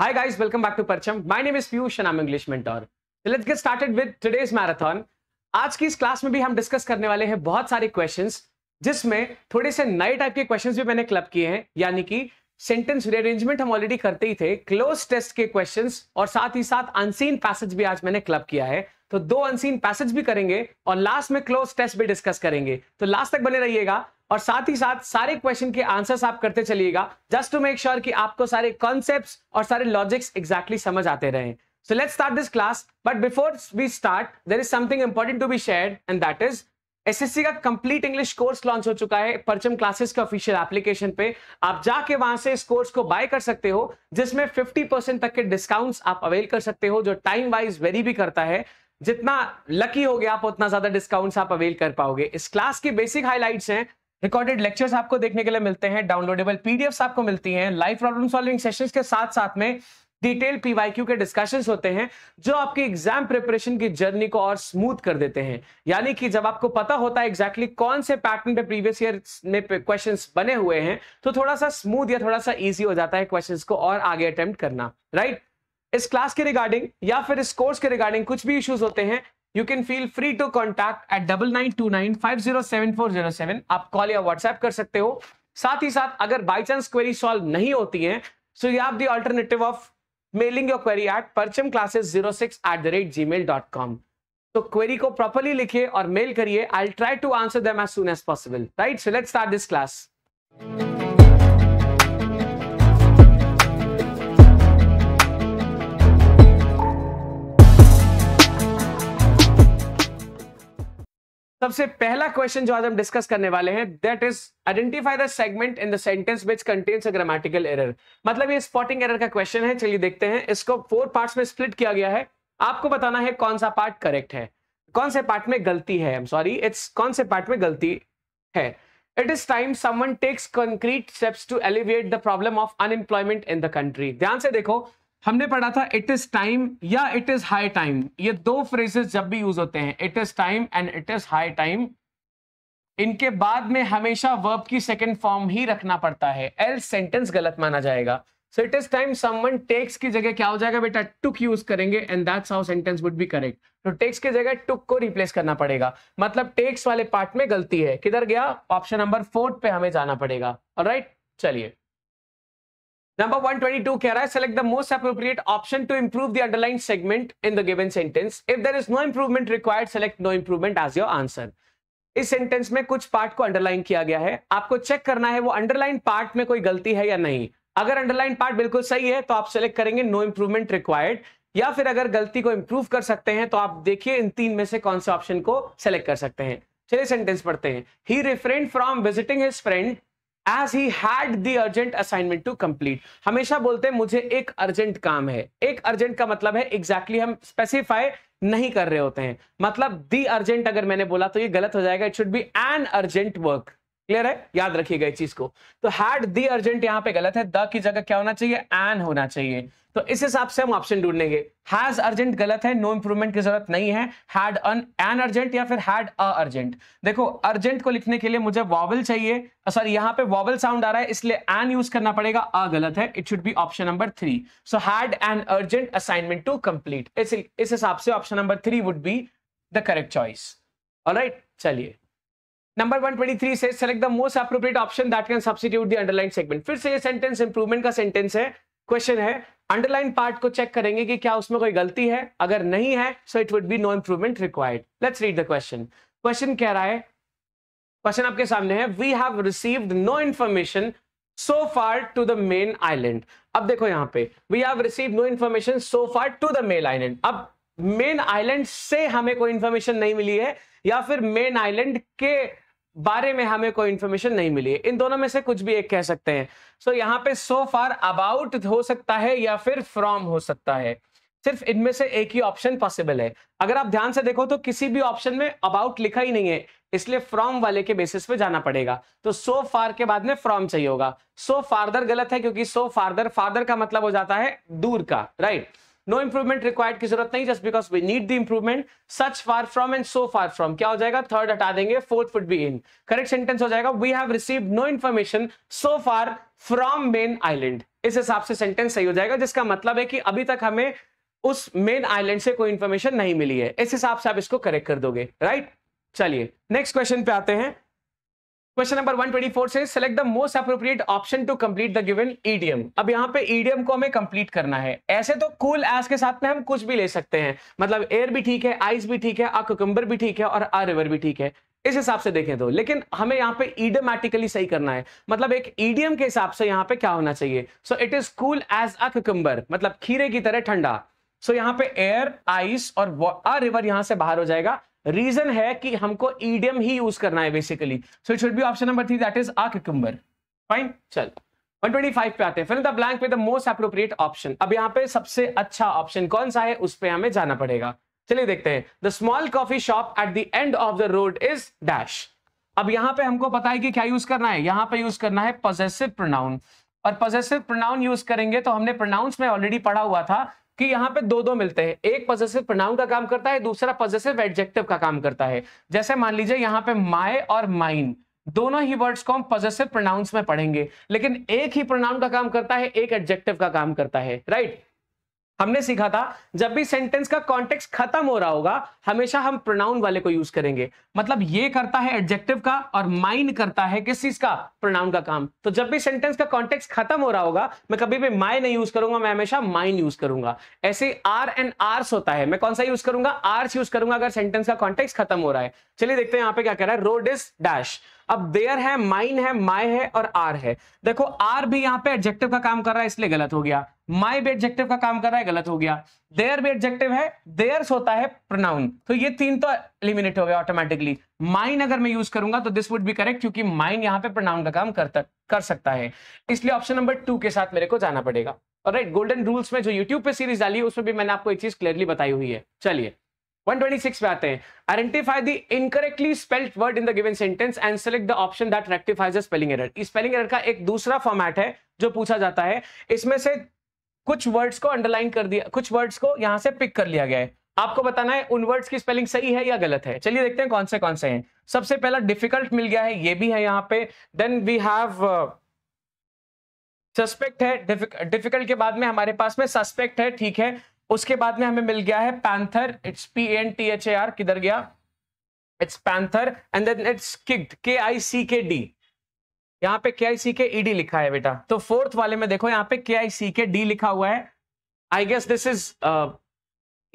Hi guys, welcome back to Parcham. My name is Piyush and I'm English mentor. So let's get started with today's marathon. आज की इस class में भी हम discuss करने वाले हैं बहुत सारे क्वेश्चंस जिसमें थोड़े से नए टाइप के क्वेश्चंस भी मैंने क्लब किए हैं यानी कि सेंटेंस रीअरेंजमेंट हम ऑलरेडी करते ही थे क्लोज टेस्ट के क्वेश्चंस और साथ ही साथ अनसीन पैसेज भी आज मैंने क्लब किया है तो दो अनसीन पैसेज भी करेंगे और लास्ट में क्लोज टेस्ट भी डिस्कस करेंगे तो लास्ट तक बने रहिएगा और साथ ही साथ सारे क्वेश्चन के आंसर्स आप करते चलिएगा जस्ट टू मेक श्योर कि आपको सारे कॉन्सेप्ट्स और सारे लॉजिक्स एग्जैक्टली exactly समझ आते रहे so let's start this class but before we start there is something important to be share and that is SSC का कंप्लीट इंग्लिश कोर्स लॉन्च हो चुका है परचम क्लासेस के ऑफिशियल एप्लीकेशन पे आप जाके वहां से इस कोर्स को बाय कर सकते हो जिसमें 50 परसेंट तक के डिस्काउंट्स आप अवेल कर सकते हो जो टाइम वाइज वेरी भी करता है जितना लकी हो गया आप उतना ज्यादा डिस्काउंट्स आप अवेल कर पाओगे इस क्लास के बेसिक हाईलाइट्स हैं रिकॉर्डेड लेक्चर्स आपको देखने के लिए मिलते हैं डाउनलोडेबल पीडीएफ आपको मिलती हैं लाइव प्रॉब्लम सॉल्विंग सेशंस के साथ साथ में डिटेल पीवाईक्यू के डिस्कशन होते हैं जो आपके एग्जाम प्रिपरेशन की जर्नी को और स्मूथ कर देते हैं यानी कि जब आपको पता होता है एग्जैक्टली exactly कौन से पैटर्न पे प्रीवियस ईयर में क्वेश्चन बने हुए हैं तो थोड़ा सा स्मूथ या थोड़ा सा ईजी हो जाता है क्वेश्चन को और आगे अटेम्प्ट करना राइट right? इस क्लास के रिगार्डिंग या फिर इस कोर्स के रिगार्डिंग कुछ भी इश्यूज होते हैं you can feel free to contact at double nine two nine five zero seven four zero seven आप कॉल या व्हाट्सएप कर सकते हो साथ ही साथ अगर बाई चांस क्वेरी सॉल्व नहीं होती है so you have the alternative of mailing your query at Parcham classes zero six at the rate Gmail dot com तो क्वेरी को प्रॉपरली लिखिए और मेल करिए I try to answer them as soon as possible right so let start this class सबसे पहला question जो आज हम डिस्कस करने वाले हैं that is identify the segment in the sentence which contains a grammatical error मतलब ये स्पॉटिंग एरर का क्वेश्चन है चलिए देखते हैं इसको फोर पार्ट्स में स्प्लिट किया गया है आपको बताना है कौन सा पार्ट करेक्ट है कौन से पार्ट में गलती है सॉरी इट्स कौन से पार्ट में गलती है it is time someone takes concrete steps to alleviate the problem of unemployment in the country ध्यान से देखो हमने पढ़ा था इट इज टाइम या इट इज हाई टाइम ये दो फ्रेजेस जब भी यूज होते हैं it is time and it is high time इनके बाद में हमेशा वर्ब की सेकेंड फॉर्म ही रखना पड़ता है एल सेंटेंस गलत माना जाएगा so it is time someone takes की जगह क्या हो जाएगा बेटा टुक यूज करेंगे and that's how sentence would be correct तो टेक्स की जगह टुक को रिप्लेस करना पड़ेगा मतलब टेक्स वाले पार्ट में गलती है किधर गया ऑप्शन नंबर फोर्थ पे हमें जाना पड़ेगा राइट चलिए नंबर 122 कह रहा है select the most appropriate option to improve the underline segment in the given sentence if there is no improvement required select no improvement as your answer इस sentence में कुछ पार्ट को अंडरलाइन किया गया है आपको चेक करना है वो अंडरलाइन पार्ट में कोई गलती है या नहीं अगर अंडरलाइन पार्ट बिल्कुल सही है तो आप सेलेक्ट करेंगे नो इंप्रूवमेंट रिक्वायर्ड या फिर अगर गलती को इंप्रूव कर सकते हैं तो आप देखिए इन तीन में से कौन से ऑप्शन को सेलेक्ट कर सकते हैं चलिए सेंटेंस पढ़ते हैं he refrained from visiting his friend as he had the urgent assignment to complete हमेशा बोलते हैं मुझे एक अर्जेंट काम है एक अर्जेंट का मतलब है एग्जैक्टली exactly हम स्पेसिफाई नहीं कर रहे होते हैं मतलब दी अर्जेंट अगर मैंने बोला तो ये गलत हो जाएगा it should be an urgent work clear है याद रखिएगा इस चीज को तो हैड दी अर्जेंट यहाँ पे गलत है द की जगह क्या होना चाहिए एन होना चाहिए तो इस हिसाब से हम ऑप्शन ढूंढेंगे हैज अर्जेंट गलत है नो इंप्रूवमेंट की जरूरत नहीं है हैड अन एन अर्जेंट या फिर हैड अ अर्जेंट देखो अर्जेंट को लिखने के लिए मुझे वॉवल चाहिए सॉरी यहाँ पे वॉवल साउंड आ रहा है इसलिए एन यूज करना पड़ेगा अ गलत है it should be option number three so had an urgent assignment to complete इस हिसाब से option number three would be the correct choice right चलिए नंबर 123 से select the most appropriate option that can substitute the underline segment फिर से ये sentence improvement का sentence है क्वेश्चन है अंडरलाइन पार्ट को चेक करेंगे कि क्या उसमें कोई गलती है अगर नहीं है so it would be no improvement required let's read the question question कह रहा है क्वेश्चन आपके सामने है we have received no information so far to the main island अब देखो यहां पे we have received no information so far to the main island अब मेन आइलैंड से हमें कोई इंफॉर्मेशन नहीं मिली है या फिर मेन आइलैंड के बारे में हमें कोई इंफॉर्मेशन नहीं मिली है इन दोनों में से कुछ भी एक कह सकते हैं सो so, यहाँ पे सो फार अबाउट हो सकता है या फिर फ्रॉम हो सकता है सिर्फ इनमें से एक ही ऑप्शन पॉसिबल है अगर आप ध्यान से देखो तो किसी भी ऑप्शन में अबाउट लिखा ही नहीं है इसलिए फ्रॉम वाले के बेसिस पे जाना पड़ेगा तो सो so फार के बाद में फ्रॉम चाहिए होगा सो so फार्दर गलत है क्योंकि सो so फार्दर फार्दर का मतलब हो जाता है दूर का right right? No improvement required की जरूरत नहीं just because we need the improvement such far from and so far from क्या हो जाएगा थर्ड हटा देंगे fourth would be incorrect sentence हो जाएगा we have receive no information so far from main island इस हिसाब से सेंटेंस सही हो जाएगा जिसका मतलब है कि अभी तक हमें उस मेन आइलैंड से कोई इंफॉर्मेशन नहीं मिली है इस हिसाब से आप इसको करेक्ट कर दोगे राइट right? चलिए नेक्स्ट क्वेश्चन पे आते हैं क्वेश्चन नंबर 124 से select the most appropriate option to complete the given idiom अब यहाँ पे ईडीएम e को हमें कंप्लीट करना है ऐसे तो कूल cool एस के साथ में हम कुछ भी ले सकते हैं मतलब एयर भी ठीक है आइस भी ठीक है आ भी ठीक है और आ रिवर भी ठीक है इस हिसाब से देखें तो लेकिन हमें यहाँ पे ईडियमेटिकली e सही करना है मतलब एक ईडीएम e के हिसाब से यहाँ पे क्या होना चाहिए so it is cool as a cucumber मतलब खीरे की तरह ठंडा सो so, यहाँ पे एयर आइस और आ रिवर यहां से बाहर हो जाएगा रीजन है कि हमको ईडियम ही यूज करना है basically so it should be option number three that is a cucumber fine चल 125 पे आते हैं fill blank with the most appropriate option अब यहाँ पे सबसे अच्छा ऑप्शन कौन सा है उस पर हमें जाना पड़ेगा चलिए देखते हैं the small coffee shop at the end of the road is dash अब यहाँ पे हमको पता है कि क्या यूज करना है यहाँ पे यूज करना है पॉजेसिव प्रोनाउन और पॉजेसिव प्रोनाउन यूज करेंगे तो हमने प्रोनाउंस में ऑलरेडी पढ़ा हुआ था कि यहाँ पे दो दो मिलते हैं एक पॉजिटिव प्रोनाउन का काम करता है दूसरा पॉजिटिव एडजेक्टिव का काम करता है जैसे मान लीजिए यहाँ पे माए और माइन दोनों ही वर्ड्स को हम पॉजिटिव प्रोनाउंस में पढ़ेंगे लेकिन एक ही प्रोनाउन का काम करता है एक एडजेक्टिव का काम करता है राइट हमने सीखा था जब भी सेंटेंस का कॉन्टेक्स्ट खत्म हो रहा होगा हमेशा हम प्रोनाउन वाले को यूज करेंगे मतलब ये करता है एडजेक्टिव का और माइन करता है किस चीज का प्रोनाउन का काम तो जब भी सेंटेंस का कॉन्टेक्स्ट खत्म हो रहा होगा मैं कभी भी माई नहीं यूज करूंगा मैं हमेशा माइन यूज करूंगा ऐसे आर एंड आर्स होता है मैं कौन सा यूज करूंगा आर्स यूज करूंगा अगर सेंटेंस का कॉन्टेक्स खत्म हो रहा है चलिए देखते हैं यहाँ पे क्या कह रहा है रोड इज डैश अब देयर है माइन है माई है और आर है देखो आर भी यहाँ पे एडजेक्टिव का काम कर रहा है इसलिए गलत हो गया माई भी एडजेक्टिव का काम कर रहा है गलत हो गया देयर भी एडजेक्टिव है देयर्स होता है प्रोनाउन तो ये तीन तो एलिमिनेट हो गया ऑटोमेटिकली माइन अगर मैं यूज करूंगा तो दिस वुड बी करेक्ट क्योंकि माइन यहाँ पे प्रोनाउन का काम करता कर सकता है इसलिए ऑप्शन नंबर टू के साथ मेरे को जाना पड़ेगा और राइट गोल्डन रूल्स में जो यूट्यूब पे सीरीज डाली है उसमें भी मैंने आपको एक चीज क्लियरली बताई हुई है चलिए 126 पे आते हैं identify the incorrectly spelled word in the given sentence and select the option that rectifies the spelling error spelling error का एक दूसरा फॉर्मेट है जो पूछा जाता है इसमें से कुछ वर्ड्स को अंडरलाइन कर दिया कुछ वर्ड्स को यहां से पिक कर लिया गया है आपको बताना है उन वर्ड्स की स्पेलिंग सही है या गलत है चलिए देखते हैं कौन से कौन से हैं सबसे पहला डिफिकल्ट मिल गया है ये भी है यहाँ पे देन वी हैव सस्पेक्ट है डिफिकल्ट के बाद में हमारे पास में सस्पेक्ट है ठीक है उसके बाद में हमें मिल गया है panther it's P N T H A R किधर गया it's panther and then it's kicked K I C के डी यहाँ पे के आई सी के ईडी लिखा है बेटा तो फोर्थ वाले में देखो यहाँ पे के आई सी के डी लिखा हुआ है आई गेस दिस इज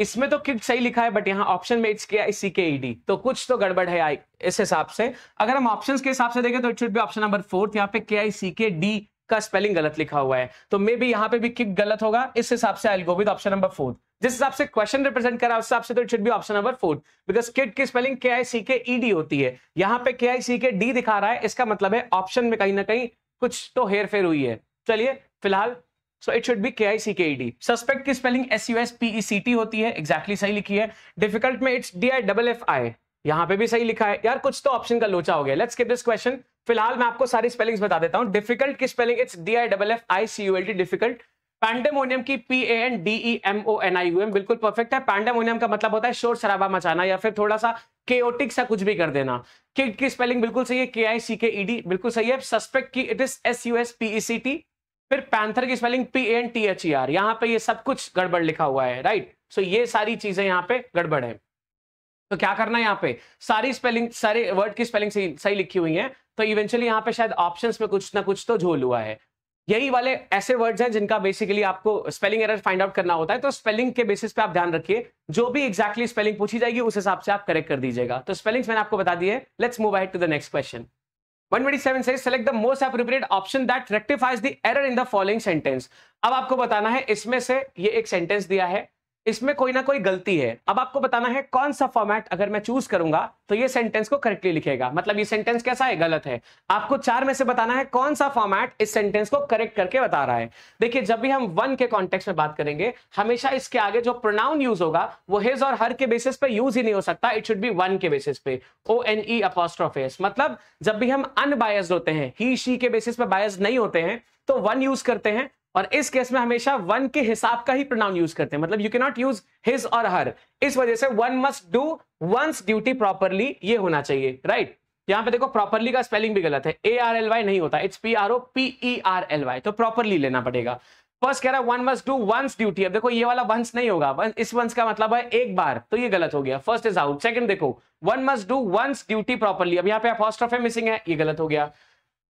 इसमें तो किड सही लिखा है बट यहाँ ऑप्शन में इट्स के I C K E D तो कुछ तो गड़बड़ है आई इस हिसाब से अगर हम ऑप्शन के हिसाब से देखें तो it should be option number fourth यहाँ पे के आई सी के डी का स्पेलिंग गलत लिखा हुआ है तो मे बी यहाँ पे भी किक गलत होगा इस हिसाब से I go with option number fourth जिस हिसाब से क्वेश्चन रिप्रेजेंट करा उस हिसाब से तो it should be option number four because kit की spelling K I C K E D होती है यहाँ पे के आई सी के डी दिखा रहा है इसका मतलब है ऑप्शन में कहीं ना कहीं कुछ तो हेर फेर हुई है चलिए फिलहाल सो इट शुड बी के I C K E D suspect की spelling S U S P E C T होती है एग्जैक्टली exactly सही लिखी है डिफिकल्ट में it's D I double F I यहाँ पे भी सही लिखा है यार कुछ तो ऑप्शन का लोचा हो गया लेट्स गिव दिस क्वेश्चन फिलहाल मैं आपको सारी स्पेलिंग्स बता देता हूँ डिफिकल्ट की spelling it's D I double F I C U L T difficult pandemonium की P A N D E M O N I U M बिल्कुल परफेक्ट है पैंडेमोनियम का मतलब होता है शोर शराबा मचाना या फिर थोड़ा सा केओटिक सा कुछ भी कर देना किड की स्पेलिंग बिल्कुल सही है के I C K E D बिल्कुल सही है सस्पेक्ट की it is S U S P E C T फिर पैंथर की spelling P N T H E R यहाँ पे ये सब कुछ गड़बड़ लिखा हुआ है राइट सो ये सारी चीजें यहाँ पे गड़बड़ है तो क्या करना है यहाँ पे सारी स्पेलिंग सारे वर्ड की स्पेलिंग सही, सही लिखी हुई है तो इवेंचुअली यहाँ पे शायद ऑप्शंस में कुछ ना कुछ तो झोल हुआ है यही वाले ऐसे वर्ड्स हैं जिनका बेसिकली आपको स्पेलिंग एरर फाइंड आउट करना होता है तो स्पेलिंग के बेसिस पे आप ध्यान रखिए जो भी exactly स्पेलिंग पूछी जाएगी उस हिसाब से आप करेक्ट कर दीजिएगा तो स्पेलिंग्स मैंने आपको बता दी है let's move ahead to the next question 127 says select the most appropriate option that rectifies the error in the अब आपको बताना है इसमें से ये एक सेंटेंस दिया है इसमें कोई ना कोई गलती है अब आपको बताना है कौन सा फॉर्मेट अगर मैं चूज करूंगा तो ये सेंटेंस को करेक्टली लिखेगा मतलब ये सेंटेंस कैसा है गलत है आपको चार में से बताना है कौन सा फॉर्मेट इस सेंटेंस को करेक्ट करके बता रहा है देखिए जब भी हम वन के कॉन्टेक्स्ट में बात करेंगे हमेशा इसके आगे जो प्रोनाउन यूज होगा वो हिज और हर के बेसिस पे यूज ही नहीं हो सकता इट शुड बी वन के बेसिस पे ओ एन ई अपोस्ट्रोफेस मतलब जब भी हम अनबायस्ड होते हैं ही शी के बेसिस पे बायस नहीं होते हैं तो वन यूज करते हैं और इस केस में हमेशा वन के हिसाब का ही प्रोनाउन यूज करते हैं मतलब यू के नॉट यूज हिज और हर इस वजह से one must do one's duty properly ये होना चाहिए राइट right? यहां पे देखो प्रॉपरली का स्पेलिंग भी गलत है ए आर एल वाई नहीं होता it's P R O P R L Y तो प्रॉपरली लेना पड़ेगा फर्स्ट कह रहा है one must do one's duty अब देखो ये वाला वंस नहीं होगा इस वंस का मतलब है एक बार तो ये गलत हो गया फर्स्ट इज आउट सेकंड देखो one must do one's duty properly अब यहाँ पे है मिसिंग है ये गलत हो गया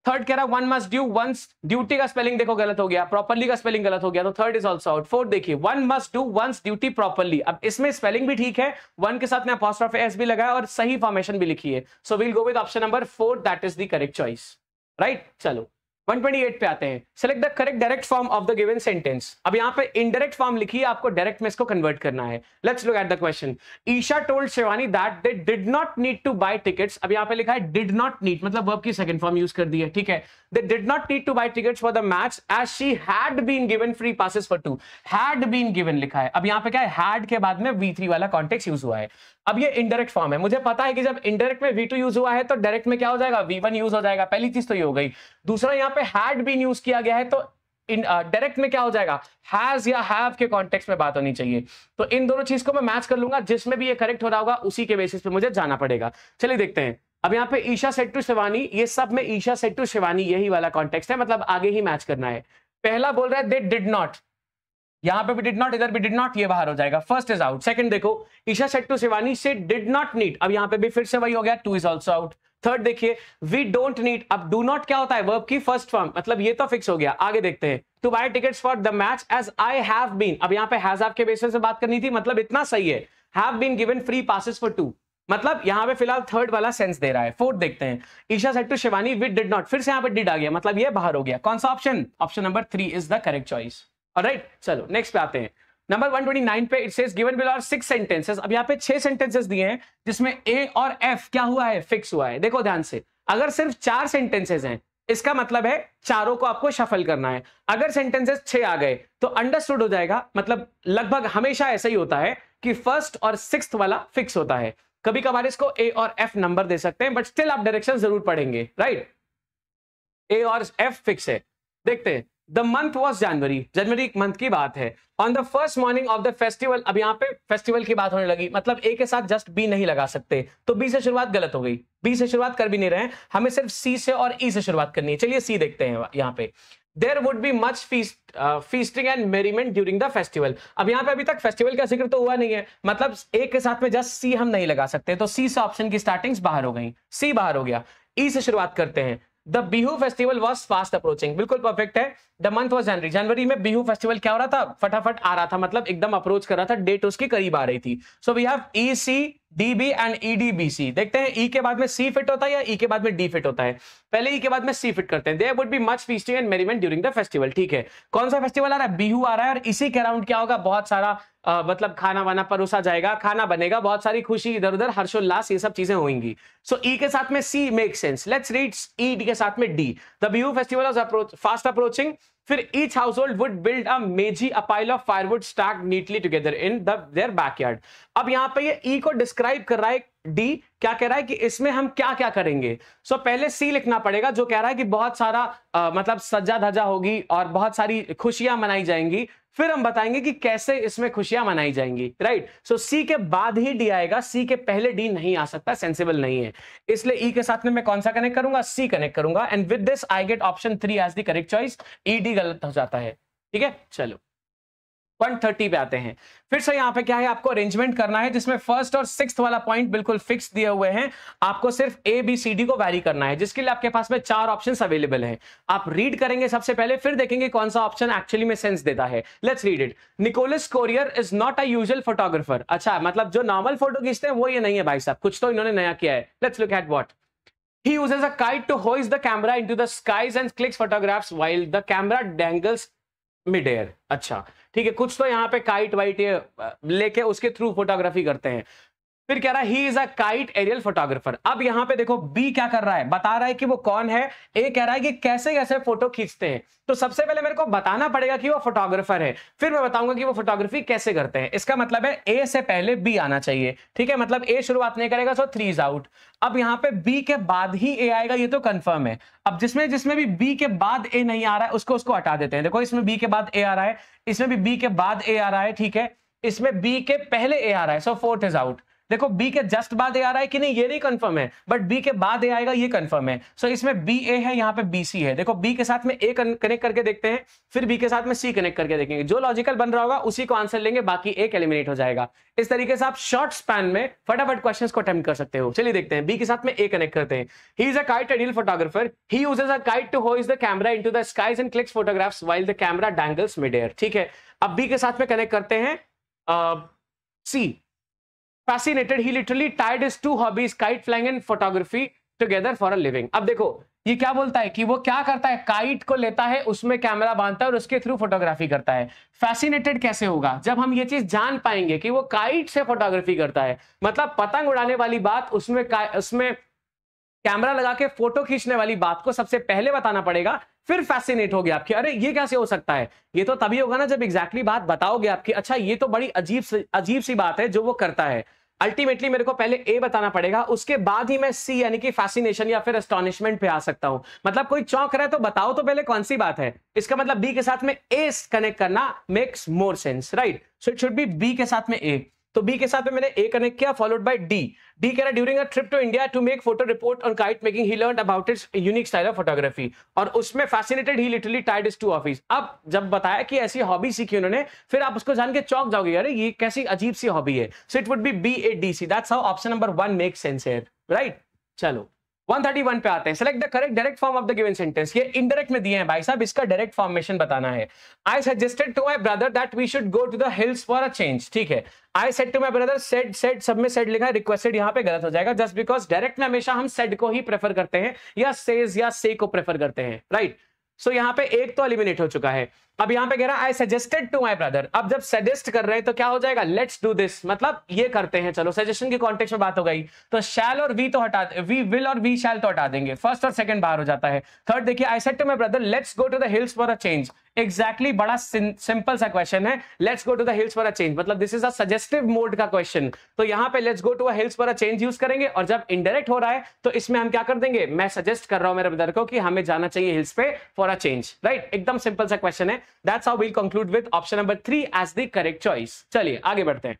थर्ड कह रहा one must due one's duty का स्पेलिंग देखो गलत हो गया प्रॉपरली का स्पेलिंग गलत हो गया तो third is also out fourth देखिए one must do one's duty properly अब इसमें स्पेलिंग भी ठीक है वन के साथ में अपॉस्ट्रॉफ एस भी लगाया और सही फॉर्मेशन भी लिखी है so will go with option number four that is the correct choice right चलो 128 पे आते हैं select the correct direct form of the given sentence अब यहाँ पे इनडायरेक्ट फॉर्म लिखी है आपको डायरेक्ट में इसको कन्वर्ट करना है let's look at the question Esha told Shivani that they did not need to buy tickets अब यहाँ पे लिखा है डिड नॉट नीड मतलब वर्ब की सेकंड फॉर्म यूज कर दी है ठीक है they did not need to buy tickets for the match as she had been given free passes for two had been given लिखा है अब यहाँ पे क्या है हैड के बाद में वी वाला कॉन्टेक्ट यूज हुआ है अब ये इनडायरेक्ट फॉर्म है मुझे पता है कि जब इनडायरेक्ट में वी टू यूज हुआ है तो डायरेक्ट में क्या हो जाएगा वी वन यूज हो जाएगा पहली चीज तो ये हो गई दूसरा यहाँ पे हैड बीन यूज किया गया है तो डायरेक्ट uh, में क्या हो जाएगा हैज या हैव के कॉन्टेक्स्ट में बात होनी चाहिए तो इन दोनों चीज को मैं मैच कर लूंगा जिसमें भी ये करेक्ट हो रहा होगा उसी के बेसिस पे मुझे जाना पड़ेगा चलिए देखते हैं अब यहाँ पे ईशा सेट टू शिवानी ये सब में ईशा सेट टू शिवानी यही वाला कॉन्टेक्स्ट है मतलब आगे ही मैच करना है पहला बोल रहा है दे डिड नॉट यहां पे भी डिड नॉट इधर भी डिड नॉट ये बाहर हो जाएगा फर्स्ट इज आउट सेकंड देखो ईशा शेट्टू शिवानी से डिड नॉट नीट अब यहां पे भी फिर से वही हो गया two is also out third देखिए वी डोंट नीड अब डू नॉट क्या होता है वर्ब की फर्स्ट फॉर्म मतलब ये तो फिक्स हो गया आगे देखते हैं to buy tickets for the match as I have been अब यहाँ पे हैज के बेसिस से बात करनी थी मतलब इतना सही है have been given free passes for two मतलब यहाँ पे फिलहाल थर्ड वाला सेंस दे रहा है फोर्थ देखते हैं Esha said to Shivani with did not फिर से यहाँ पे डिड आ गया मतलब ये बाहर हो गया कौन सा option option number three is the correct choice right चलो नेक्स्ट पे आते हैं नंबर 129 पे it says given below are six sentences अब यहाँ पे छह सेंटेंसेस दिए हैं जिसमें ए और एफ क्या हुआ है फिक्स हुआ है देखो ध्यान से अगर सिर्फ चार सेंटेंसेस हैं इसका मतलब है चारों को आपको शफल करना है अगर सेंटेंसेस छह आ गए तो अंडरस्टूड हो जाएगा मतलब लगभग हमेशा ऐसा ही होता है कि फर्स्ट और सिक्स वाला फिक्स होता है कभी कभार इसको ए और एफ नंबर दे सकते हैं बट स्टिल आप डायरेक्शन जरूर पढ़ेंगे राइट ए और एफ फिक्स है देखते हैं द मंथ वॉज जनवरी जनवरी एक मंथ की बात है on the first morning of the festival अब यहाँ पे फेस्टिवल की बात होने लगी मतलब ए के साथ जस्ट बी नहीं लगा सकते तो बी से शुरुआत गलत हो गई बी से शुरुआत कर भी नहीं रहे हमें सिर्फ सी से और ई e से शुरुआत करनी है चलिए सी देखते हैं यहाँ पे there would be much feast feasting and merriment during the festival अब यहाँ पे अभी तक फेस्टिवल का जिक्र तो हुआ नहीं है मतलब ए के साथ में जस्ट सी हम नहीं लगा सकते तो सी से ऑप्शन की स्टार्टिंग्स बाहर हो गई सी बाहर हो गया ई e से शुरुआत करते हैं the Bihu festival was fast approaching बिल्कुल परफेक्ट है द मंथ वॉज जनवरी जनवरी में बिहू फेस्टिवल क्या हो रहा था फटाफट आ रहा था मतलब एकदम अप्रोच कर रहा था डेट उसके करीब आ रही थी so we have E C D B and E D B C देखते हैं ई e के बाद में सी फिट होता है या ई e के बाद में डी फिट होता है पहले ई e के बाद में सी फिट करते हैं there would be much feasting and merriment during the festival ठीक है कौन सा फेस्टिवल आ रहा है बिहू आ रहा है और इसी के अराउंड क्या होगा बहुत सारा आ, मतलब खाना वाना परोसा जाएगा खाना बनेगा बहुत सारी खुशी इधर उधर हर्षोल्लास ये सब चीजें होंगी सो ई e के साथ में C make sense let's read E के साथ में D the Bihu festival fast approaching फिर each household would build a meji a pile of firewood stack neatly together in their backyard अब यहां पे ये ई e को डिस्क्राइब कर रहा है डी क्या कह रहा है कि इसमें हम क्या क्या करेंगे सो so, पहले सी लिखना पड़ेगा जो कह रहा है कि बहुत सारा आ, मतलब सज्जा धजा होगी और बहुत सारी खुशियां मनाई जाएंगी फिर हम बताएंगे कि कैसे इसमें खुशियां मनाई जाएंगी राइट सो सी के बाद ही डी आएगा सी के पहले डी नहीं आ सकता सेंसिबल नहीं है इसलिए ई e के साथ में मैं कौन सा कनेक्ट करूंगा सी कनेक्ट करूंगा and with this I get option three as the correct choice E D गलत हो जाता है ठीक है चलो 130 पे आते हैं फिर से यहाँ पे क्या है आपको अरेंजमेंट करना है जिसमें फर्स्ट और सिक्स वाला पॉइंट बिल्कुल फिक्स दिए हुए हैं आपको सिर्फ ए बी सी डी को वैरी करना है जिसके लिए आपके पास में चार ऑप्शन अवेलेबल है आप रीड करेंगे सबसे पहले फिर देखेंगे कौन सा ऑप्शन एक्चुअली में सेंस देता है let's read it Nicolas Chorier is not a usual photographer अच्छा मतलब जो नॉर्मल फोटो खींचते हैं वो ये नहीं है भाई साहब कुछ तो इन्होंने नया किया है let's look at what He uses a kite to hoist the camera into the skies and clicks photographs while the camera dangles midair. अच्छा ठीक है कुछ तो यहाँ पे काइट वाइट लेके उसके थ्रू फोटोग्राफी करते हैं फिर कह रहा है he is a kite aerial photographer अब यहाँ पे देखो बी क्या कर रहा है बता रहा है कि वो कौन है ए कह रहा है कि कैसे कैसे फोटो खींचते हैं तो सबसे पहले मेरे को बताना पड़ेगा कि वो फोटोग्राफर है फिर मैं बताऊंगा कि वो फोटोग्राफी कैसे करते हैं इसका मतलब है ए से पहले बी आना चाहिए ठीक है मतलब ए शुरुआत नहीं करेगा सो थ्री इज आउट अब यहाँ पे बी के बाद ही ए आएगा ये तो कंफर्म है अब जिसमें जिसमें भी बी के बाद ए नहीं आ रहा है उसको उसको हटा देते हैं देखो इसमें बी के बाद ए आ रहा है इसमें भी बी के बाद ए आ रहा है ठीक है इसमें बी के पहले ए आ रहा है सो फोर्थ इज आउट देखो बी के जस्ट बाद ए आ रहा है कि नहीं ये नहीं कंफर्म है बट बी के बाद ए आएगा ये कंफर्म है सो so, इसमें बी ए है यहाँ पे बी सी है देखो बी के साथ में ए कनेक्ट करके देखते हैं फिर बी के साथ में सी कनेक्ट करके देखेंगे जो लॉजिकल बन रहा होगा उसी को आंसर लेंगे बाकी एक एलिमिनेट हो जाएगा इस तरीके से आप शॉर्ट स्पैन में फटाफट क्वेश्चन को अटेम्प्ट कर सकते हो चलिए देखते हैं बी के साथ में ए कनेक्ट करते हैं he is a kite aerial photographer he use a kite to hold the camera in the skies and clicks photographs while the camera dangles mid air ठीक है अब बी के साथ में कनेक्ट करते हैं C fascinated he literally tied is two hobbies kite flying and photography together for a living अब देखो ये क्या बोलता है कि वो क्या करता है काइट को लेता है उसमें कैमरा बांधता है और उसके थ्रू फोटोग्राफी करता है फैसिनेटेड कैसे होगा जब हम ये चीज जान पाएंगे कि वो काइट से फोटोग्राफी करता है मतलब पतंग उड़ाने वाली बात उसमें उसमें कैमरा लगा के फोटो खींचने वाली बात को सबसे पहले बताना पड़ेगा फिर फैसिनेट हो गया आपकी अरे ये कैसे हो सकता है ये तो तभी होगा ना जब एग्जैक्टली exactly बात बताओगे आपकी अच्छा ये तो बड़ी अजीब अजीब सी बात है जो वो करता है अल्टीमेटली मेरे को पहले ए बताना पड़ेगा उसके बाद ही मैं सी यानी कि फैसिनेशन या फिर एस्टोनिशमेंट पे आ सकता हूं मतलब कोई चौंक रहा है तो बताओ तो पहले कौन सी बात है इसका मतलब बी के साथ में ए कनेक्ट करना makes more sense right so it should be B के साथ में ए तो बी के साथ में मैंने ए कनेक्ट किया फॉलोड बाई डी D कह रहा during a trip to India to make photo report on kite making he learn about its unique style of photography और उसमें fascinated he literally tied is to office अब जब बताया कि ऐसी hobby सीखी उन्होंने फिर आप उसको जान के चौक जाओगे अरे ये कैसी अजीब सी हॉबी है so it would be B A D C that's how option number one make sense है राइट चलो 131 पे आते हैं select the correct direct form of the given sentence ये इनडायरेक्ट में दिए हैं भाई साहब इसका डायरेक्ट फॉर्मेशन बताना है I suggested to my brother that we should go to the hills for a change ठीक है I said to my brother said said सब में सेड लिखा है रिक्वेस्टेड यहाँ पे गलत हो जाएगा जस्ट बिकॉज डायरेक्ट में हमेशा हम सेड को ही प्रेफर करते हैं या सेज या से को प्रेफर करते हैं राइट right? सो so, यहाँ पे एक तो एलिमिनेट हो चुका है अब यहां पे कह रहा है I suggested to my brother अब जब सजेस्ट कर रहे हैं तो क्या हो जाएगा लेट्स डू दिस मतलब ये करते हैं चलो सजेशन की कॉन्टेक्ट में बात हो गई तो शैल और वी तो हटा वी विल और वी शैल तो हटा देंगे फर्स्ट और सेकंड बाहर हो जाता है थर्ड देखिए I said to my brother let's go to the hills for a change exactly बड़ा सिंपल सा क्वेश्चन है लेट्स go to the hills for a चेंज मतलब this is a suggestive mode का क्वेश्चन तो यहाँ पे let's go to a hills for a change use करेंगे और जब इंडायरेक्ट हो रहा है तो इसमें हम क्या कर देंगे मैं सजेस्ट कर रहा हूं मेरे ब्रदर को कि हमें जाना चाहिए हिल्स पे फॉर अ चेंज राइट एकदम सिंपल सा क्वेश्चन है that's how we'll conclude with option number three as the correct choice. चलिए आगे बढ़ते हैं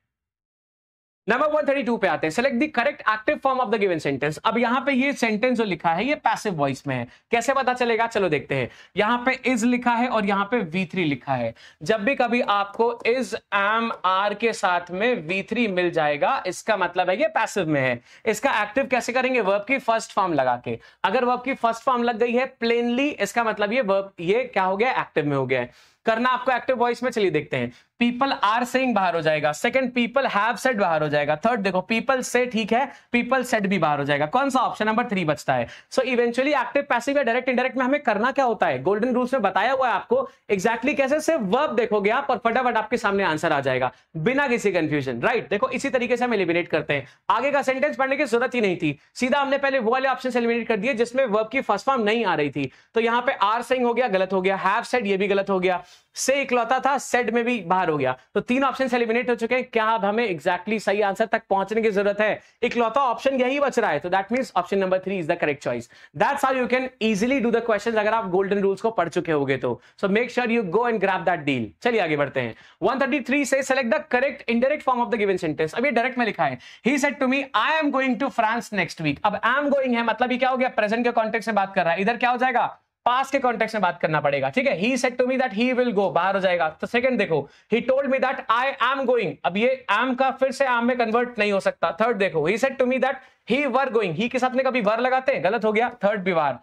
नंबर 132 पे आते हैं select the correct active form of the given sentence अब यहाँ पे ये सेंटेंस जो लिखा है ये पैसिव वॉइस में है कैसे पता चलेगा चलो देखते हैं यहाँ पे इज लिखा है और यहाँ पे v3 लिखा है जब भी कभी आपको इज एम आर के साथ में v3 मिल जाएगा इसका मतलब है ये पैसिव में है इसका एक्टिव कैसे करेंगे वर्ब की फर्स्ट फॉर्म लगा के अगर वर्ब की फर्स्ट फॉर्म लग गई है प्लेनली इसका मतलब ये वर्ब ये क्या हो गया एक्टिव में हो गया है करना आपको एक्टिव वॉइस में चलिए देखते हैं पीपल आर सेइंग बाहर हो जाएगा सेकंड पीपल हैव सेट बाहर हो जाएगा थर्ड देखो पीपल से ठीक है पीपल सेट भी बाहर हो जाएगा कौन सा ऑप्शन नंबर थ्री बचता है सो इवेंचुअली एक्टिव पैसिव या डायरेक्ट इंडायरेक्ट में हमें करना क्या होता है गोल्डन रूल्स में बताया हुआ है आपको एक्जैक्टली exactly कैसे सिर्फ वर्ब देखोगे आप और फटाफट आपके सामने आंसर आ जाएगा बिना किसी कंफ्यूजन राइट देखो इसी तरीके से हम एलिमिनेट करते हैं आगे का सेंटेंस पढ़ने की जरूरत ही नहीं थी सीधा हमने पहले वो वाले ऑप्शन एलिमिनेट कर दिए जिसमें वर्ब की फर्स्ट फॉर्म नहीं आ रही थी तो यहाँ पे आर सिंह हो गया गलत हो गया हैव सेट ये भी गलत हो गया से इकलौता था सेड में भी बाहर हो गया तो तीन ऑप्शन एलिमिनेट हो चुके हैं क्या अब हमें एक्जैक्टली exactly सही आंसर तक पहुंचने की जरूरत है इकलौता ऑप्शन यही बच रहा है तो that mean option number three is the correct choice that's how you can easily do the question अगर आप गोल्डन रूल्स को पढ़ चुके होगे तो so make sure you go and graph that deal चलिए आगे बढ़ते हैं वन से select the correct indirect form of the given sentence अभी डायरेक्ट में लिखा है he said to me I am going to France next week अब आई एम गोइंग है मतलब ये क्या हो गया प्रेजेंट के कॉन्टेक्ट से बात कर रहा है इधर क्या हो जाएगा पास के कॉन्टेक्स में बात करना पड़ेगा ठीक है he said to me that he will go बाहर हो जाएगा तो सेकंड देखो he told me that I am going अब ये एम का फिर से आम में कन्वर्ट नहीं हो सकता थर्ड देखो he said to me that he were going ही के साथ में कभी वर लगाते हैं गलत हो गया थर्ड भी वार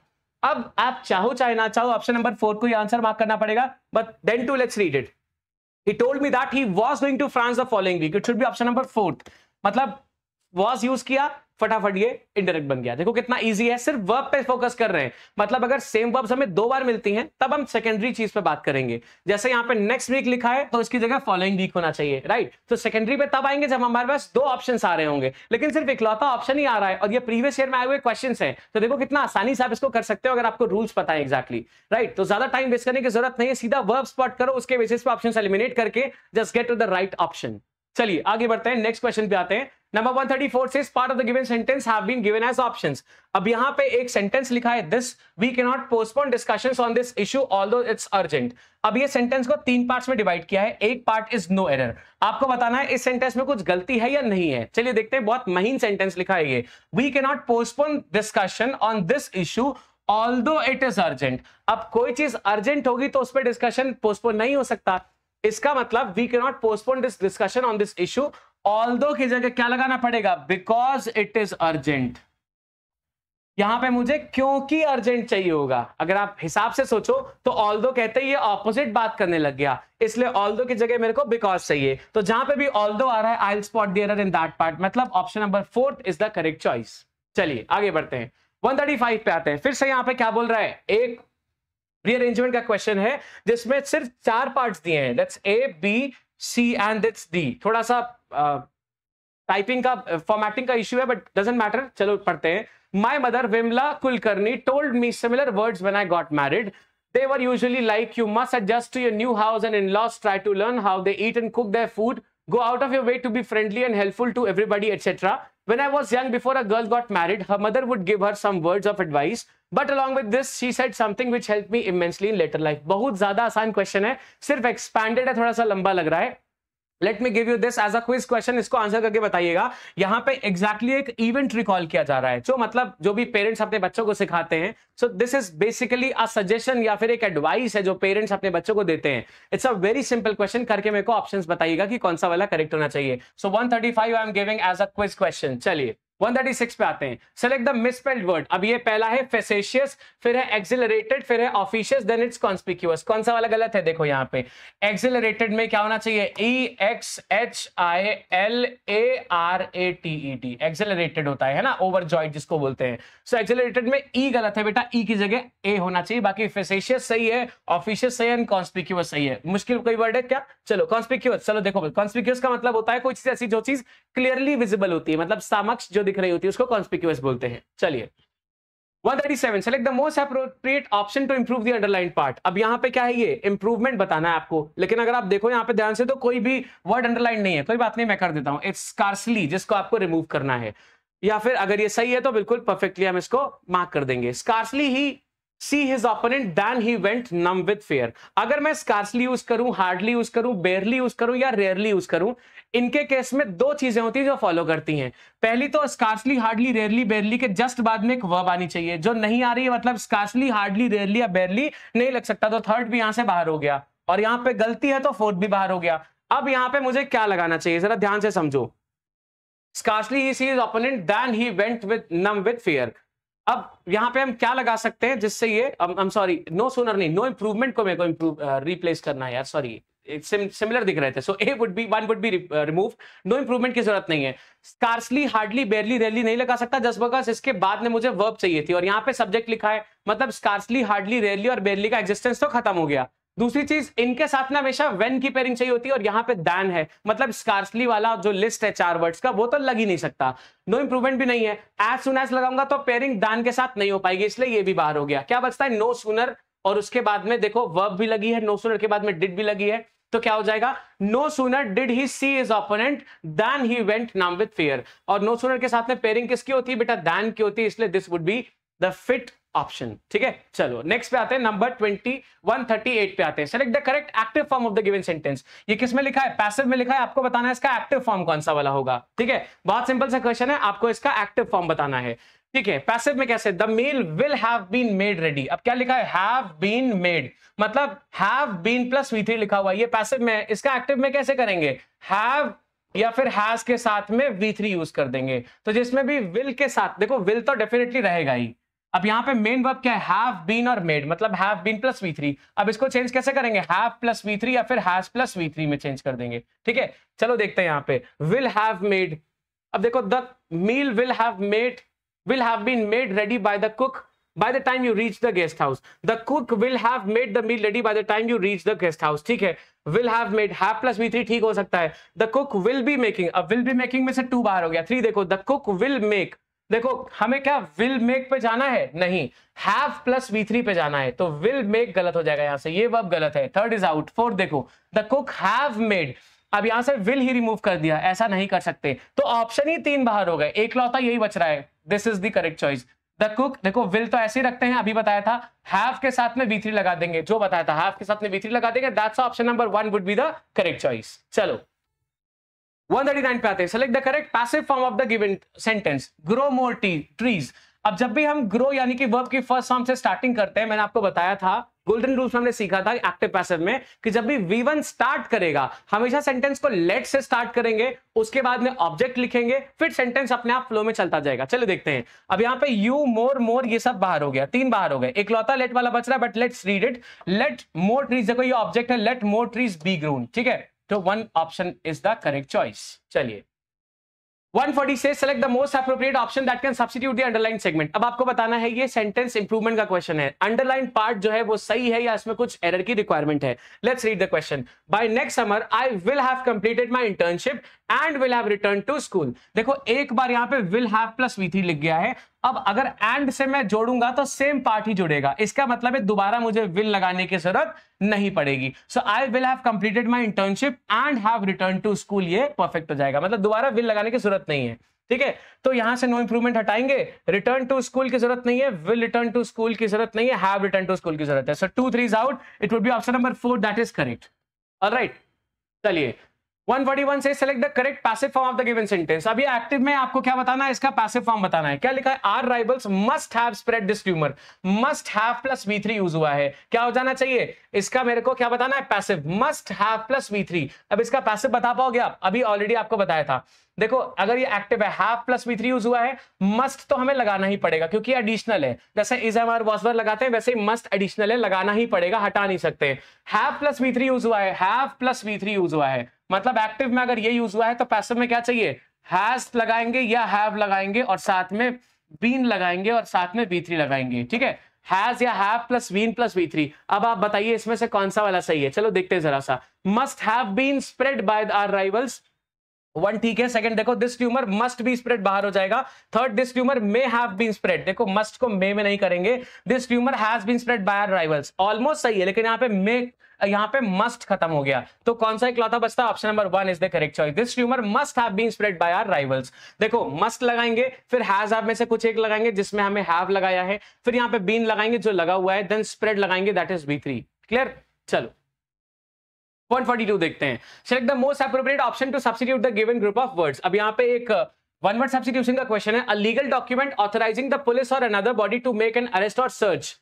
अब आप चाहो चाहे ना चाहो ऑप्शन नंबर फोर को ही आंसर मार्क करना पड़ेगा but then to let's read it he told me that he was going to France the following week it should be option number fourth मतलब वॉज यूज किया फटाफट ये indirect बन गया देखो कितना इजी है सिर्फ वर्ब पे फोकस कर रहे हैं मतलब अगर सेम वर्ब हमें दो बार मिलती हैं तब हम सेकेंडरी चीज पे बात करेंगे जैसे यहाँ पे नेक्स्ट वीक लिखा है तो इसकी जगह फॉलोइंग वीक होना चाहिए राइट तो सेकेंडरी पे तब आएंगे जब हमारे पास दो ऑप्शन आ रहे होंगे लेकिन सिर्फ इकलौता ऑप्शन ही आ रहा है और ये प्रीवियस ईयर में आए हुए क्वेश्चन है तो देखो कितना आसानी से आप इसको कर सकते हो अगर आपको रूल्स पता है एक्जैक्टली राइट तो ज्यादा टाइम वेस्ट करने की जरूरत नहीं है सीधा वर्ब स्पॉट करो उसके बेसिस पे ऑप्शन एलिमिनेट करके just get to the right option चलिए आगे बढ़ते हैं नेक्स्ट क्वेश्चन पे आते हैं number 134 says part of the given sentence have been given as options अब यहां पे एक सेंटेंस लिखा है this we can not postpone discussions on this issue although it's urgent अब ये सेंटेंस को तीन पार्ट्स में डिवाइड किया है एक पार्ट इज नो एरर आपको बताना है इस सेंटेंस में कुछ गलती है या नहीं है चलिए देखते हैं बहुत महीन सेंटेंस लिखा है ये we can not postpone discussion on this issue although it is urgent अब कोई चीज अर्जेंट होगी तो उस पर डिस्कशन पोस्टपोन नहीं हो सकता इसका मतलब we can not postpone this discussion on this issue although की जगह क्या लगाना पड़ेगा बिकॉज इट इज अर्जेंट यहां पे मुझे क्योंकि अर्जेंट चाहिए होगा अगर आप हिसाब से सोचो तो ऑल दो कहते ये ऑपोजिट बात करने लग गया इसलिए ऑल दो की जगह मेरे को बिकॉज चाहिए तो जहां पे भी ऑल दो आ रहा है I spot there in that part मतलब option number fourth is the correct choice चलिए आगे बढ़ते हैं 135 पे आते हैं फिर से यहां पे क्या बोल रहा है एक रीअरेंजमेंट का क्वेश्चन है जिसमें सिर्फ चार पार्ट दिए हैं let's A B C and it's D थोड़ा सा टाइपिंग का फॉर्मेटिंग का इश्यू है बट डजेंट मैटर चलो पढ़ते हैं my mother Vimla Kulkarni told me similar words when I got married. They were usually like, you must adjust to your new house and in-laws, try to learn how they eat and cook their food, go out of your way to be friendly and helpful to everybody, etc. When I was young, before a girl got married, her mother would give her some words of advice. But along with this she said something which help me immensely in later life बहुत ज्यादा आसान question है सिर्फ expanded है थोड़ा सा लंबा लग रहा है let me give you this as a quiz question इसको आंसर करके बताइएगा यहाँ पे एक्जैक्टली exactly एक इवेंट रिकॉल किया जा रहा है जो मतलब जो भी पेरेंट्स अपने बच्चों को सिखाते हैं so this is basically a suggestion या फिर एक एडवाइस है जो पेरेंट्स अपने बच्चों को देते हैं it's a very simple question करके मेरे को ऑप्शन बताइएगा कि कौन सा वाला करेक्ट होना चाहिए so one thirty five I am giving as a quiz question चलिए 136 पे आते हैं सेलेक्ट द मिसपेल्ड वर्ड अब ये पहला है फेसेशियस फिर है एक्सिलरेटेड फिर है ऑफिशियस देन इट्स कॉन्स्पिक्यूअस कौन सा वाला गलत है देखो यहाँ पे एक्सिलरेटेड में क्या होना चाहिए E X H I L A R A T E T exhilarated होता है ना ओवर जॉइड जिसको बोलते हैं सो so, एक्सिलरेटेड में ई e गलत है बेटा ई e की जगह ए होना चाहिए बाकी फेसेशियस सही है ऑफिशियस सही है एंड कॉन्स्पिक्यूअस सही है मुश्किल कोई वर्ड है क्या चलो कॉन्स्पिक्यूअस चलो देखो कॉन्स्पिक्यूअस का मतलब होता है कोई चीज ऐसी जो चीज क्लियरली विजिबल होती है मतलब समक्ष जो दिख रही होती है उसको कॉन्स्पिक्यूस बोलते हैं चलिए 137 select the most appropriate option to improve the underline part अब यहाँ पे क्या है ये इंप्रूवमेंट बताना है आपको लेकिन अगर आप देखो यहाँ पे ध्यान से तो कोई भी वर्ड अंडरलाइन नहीं है कोई बात नहीं मैं कर देता हूँ इट्स स्कार्सली जिसको आपको रिमूव करना है या फिर अगर ये सही है तो बिल्कुल परफेक्टली हम इसको मार्क कर देंगे scarcely he see his opponent than he went numb with fear अगर मैं स्कार्सली यूज करूं हार्डली यूज करूं बेरली यूज करूं या रेयरली यूज करूं इनके केस में दो चीजें होती हैं जो फॉलो करती हैं पहली तो स्कार्सली हार्डली रेयरली बेरली के जस्ट बाद में एक वर्ब आनी चाहिए जो नहीं आ रही है मतलब स्कार्सली हार्डली रेयरली या बेरली नहीं लग सकता तो थर्ड भी यहां से बाहर हो गया और यहां पर गलती है तो फोर्थ भी बाहर हो गया अब यहां पर मुझे क्या लगाना चाहिए जरा ध्यान से समझो scarcely he see his opponent than he went with numb with fear अब यहां पे हम क्या लगा सकते हैं जिससे ये I am sorry no sooner नहीं नो इंप्रूवमेंट को मेरे को इम्प्रूव रिप्लेस uh, करना है यार सॉरी सिमिलर दिख रहे थे so A would be one would be remove no improvement की जरूरत नहीं है स्कार्सली हार्डली बेरली रेली नहीं लगा सकता जस्ट बिकॉज इसके बाद में मुझे वर्ब चाहिए थी और यहाँ पे सब्जेक्ट लिखा है मतलब स्कार्सली हार्डली रेली और बेरली का एग्जिस्टेंस तो खत्म हो गया दूसरी चीज इनके साथ में हमेशा वेन की पेरिंग चाहिए होती है और यहाँ पे दैन है मतलब स्कार्सली वाला जो लिस्ट है चार वर्ड्स का वो तो लग ही नहीं सकता नो no इंप्रूवमेंट भी नहीं है एज सुन एज लगाऊंगा तो पेरिंग दान के साथ नहीं हो पाएगी इसलिए ये भी बाहर हो गया क्या बचता है नो no सुनर और उसके बाद में देखो वर्ब भी लगी है नो no सुनर के बाद में डिड भी लगी है तो क्या हो जाएगा no sooner did he see his opponent than he went numb with fear और नो no सुनर के साथ में पेरिंग किसकी होती है बेटा दैन की होती है इसलिए this would be the fit option ठीक है चलो नेक्स्ट पे आते हैं number twenty one thirty eight पे आते हैं select the correct active form of the given sentence ये किस में लिखा है पैसिव में लिखा है आपको बताना है इसका एक्टिव फॉर्म कौन सा वाला होगा ठीक है बहुत सिंपल सा क्वेश्चन है आपको इसका एक्टिव फॉर्म बताना है ठीक है पैसिव में कैसे the meal will have been made ready अब क्या लिखा है हैव बीन मेड मतलब have been plus V three लिखा हुआ ये पैसिव में है इसका एक्टिव में कैसे करेंगे हैव या फिर हैज के साथ में वी थ्री यूज कर देंगे तो जिसमें भी विल के साथ देखो विल तो डेफिनेटली रहेगा ही अब यहाँ पे मेन वर्ब क्या है हैव बीन और मेड मतलब have been plus V three अब इसको चेंज कैसे करेंगे हैव प्लस वी थ्री या फिर हैज प्लस वी थ्री में चेंज कर देंगे ठीक है चलो देखते हैं यहाँ पे विल हैव मेड अब देखो the meal will have made will have been made ready by the cook by the time you reach the guest house the cook will have made the meal ready by the time you reach the guest house ठीक है will have made have plus v3 ठीक हो सकता है the cook will be making अब will be making में से two बाहर हो गया three देखो the cook will make देखो हमें क्या विल मेक पे जाना है नहीं हैव प्लस वी थ्री पे जाना है तो विल मेक गलत हो जाएगा यहां से ये वर्ब गलत है थर्ड इज आउट फोर्थ देखो द कुक हैव मेड अब यहां से विल ही रिमूव कर दिया ऐसा नहीं कर सकते तो ऑप्शन ही तीन बाहर हो गए एक लौता यही बच रहा है this is the correct choice the cook देखो विल तो ऐसे ही रखते हैं अभी बताया था हैव के साथ में वी लगा देंगे जो बताया था हैव के साथ में वी लगा देंगे that's option number one would be the correct choice चलो 139 पे आते हैं select the correct passive form of the given sentence grow more trees अब जब भी हम ग्रो यानी कि वर्ब की फर्स्ट फॉर्म से स्टार्टिंग करते हैं मैंने आपको बताया था गोल्डन रूल्स हमने सीखा था एक्टिव पैसिव में कि जब भी V1 स्टार्ट करेगा हमेशा सेंटेंस को लेट से स्टार्ट करेंगे उसके बाद में ऑब्जेक्ट लिखेंगे फिर सेंटेंस अपने आप फ्लो में चलता जाएगा चलो देखते हैं अब यहाँ पे यू मोर मोर ये सब बाहर हो गया तीन बाहर हो गए एक लौता लेट वाला बच रहा है but let's read it let more trees देखो ये ऑब्जेक्ट है let more trees be grown ठीक है तो one option is the correct choice चलिए 140 से select the most appropriate option that can substitute the underline segment अब आपको बताना है ये सेंटेंस इंप्रूवमेंट का क्वेश्चन है अंडरलाइन पार्ट जो है वो सही है या इसमें कुछ एरर की रिक्वायरमेंट है let's read the question by next summer I will have completed my internship and will have return to school देखो एक बार यहां पे will have plus V three लिख गया है अब अगर एंड से मैं जोड़ूंगा तो सेम पार्ट ही जुड़ेगा इसका मतलब है दोबारा मुझे विल लगाने की जरूरत नहीं पड़ेगी so I will have completed my internship and have return to school ये परफेक्ट हो जाएगा मतलब दोबारा विल लगाने की जरूरत नहीं है ठीक है तो यहां से नो इंप्रूवमेंट हटाएंगे रिटर्न टू स्कूल की जरूरत नहीं है विल रिटर्न टू स्कूल की जरूरत नहीं है हैव रिटर्न टू स्कूल की जरूरत है so two three is out it would be option number four that is correct alright चलिए 141 से select the correct passive form of the given sentence अभी एक्टिव में आपको क्या बताना है इसका पैसिव फॉर्म बताना है क्या लिखा है our rivals must have spread this rumour must have plus V3 use हुआ है क्या हो जाना चाहिए इसका मेरे को क्या बताना है passive must have plus V3 अब इसका पैसिव बता पाओगे आप अभी ऑलरेडी आपको बताया था देखो अगर ये एक्टिव है have plus V three use हुआ है मस्ट तो हमें लगाना ही पड़ेगा क्योंकि एडिशनल है जैसे इज एम आर वॉसवर लगाते हैं वैसे मस्ट एडिशनल है लगाना ही पड़ेगा हटा नहीं सकते have plus V three use हुआ है have plus V three use हुआ है मतलब एक्टिव में अगर ये यूज हुआ है तो पैसे में क्या चाहिए हैज लगाएंगे या हैव लगाएंगे और साथ में बीन लगाएंगे और साथ में बी थ्री लगाएंगे ठीक है हैज या have plus been plus V three अब आप बताइए इसमें से कौन सा वाला सही है चलो देखते हैं जरा सा must have been spread by our rivals one ठीक है सेकंड देखो this rumour must be spread बाहर हो जाएगा third this rumour may have been spread देखो मस्ट को मे में नहीं करेंगे this rumour has been spread by rivals almost सही है लेकिन यहाँ पे मे यहाँ पे मस्ट खत्म हो गया तो कौन सा इकलौता बचता option number one is the correct choice this rumour must have been spread by our rivals देखो मस्ट लगाएंगे फिर हैज हैव में से कुछ एक लगाएंगे जिसमें हमें हैव लगाया है फिर यहाँ पे बीन लगाएंगे जो लगा हुआ है देन स्प्रेड लगाएंगे दैट इज बी क्लियर चलो 142 देखते हैं select the most appropriate option to substitute the given group of words अब यहाँ पे एक वन वर्ड सब्सिट्यूशन का क्वेश्चन है a legal document authorising the police और another body to make an arrest और सर्च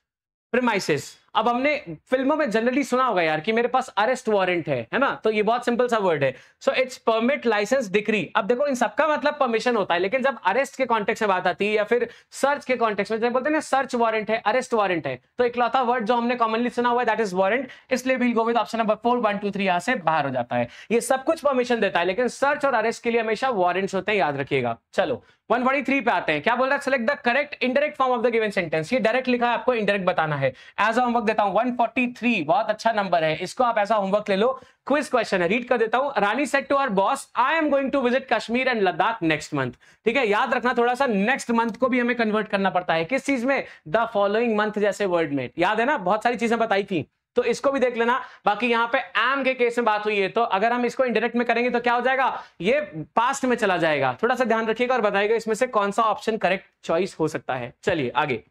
प्रिमाइसिस अब हमने फिल्मों में जनरली सुना होगा यार कि मेरे पास अरेस्ट वारंट है है ना तो ये बहुत सिंपल सा वर्ड है so it's permit licence decree अब देखो इन सबका मतलब परमिशन होता है लेकिन जब अरेस्ट के कॉन्टेक्ट में बात आती है या फिर सर्च के कॉन्टेक्ट में जब बोलते हैं ना सर्च वारंट है अरेस्ट वारंट है तो इकलौता वर्ड जो हमने कॉमनली सुना हुआ है दैट इज वारंट इसलिए बिल गोविंद option number four one two three यहां से बाहर हो जाता है ये सब कुछ परमिशन देता है लेकिन सर्च और अरेस्ट के लिए हमेशा वारंट होते हैं याद रखिएगा चलो 143 पे आते हैं क्या बोल रहा है select the correct indirect form of the given sentence ये डायरेक्ट लिखा है आपको इंडायरेक्ट बताना है एज हम होमवर्क देता हूं 143 बहुत अच्छा नंबर है इसको आप ऐसा होमवर्क ले लो क्विज क्वेश्चन है रीड कर देता हूं Rani said to her boss I am going to visit Kashmir and Ladakh next month ठीक है याद रखना थोड़ा सा नेक्स्ट मंथ को भी हमें कन्वर्ट करना पड़ता है किस चीज में द फॉलोइंग मंथ जैसे वर्ड में याद है ना बहुत सारी चीजें बताई थी तो इसको भी देख लेना बाकी यहां पे एम के केस में बात हुई है तो अगर हम इसको इंडायरेक्ट में करेंगे तो क्या हो जाएगा ये पास्ट में चला जाएगा थोड़ा सा ध्यान रखिएगा और बताइएगा इसमें से कौन सा ऑप्शन करेक्ट चॉइस हो सकता है चलिए आगे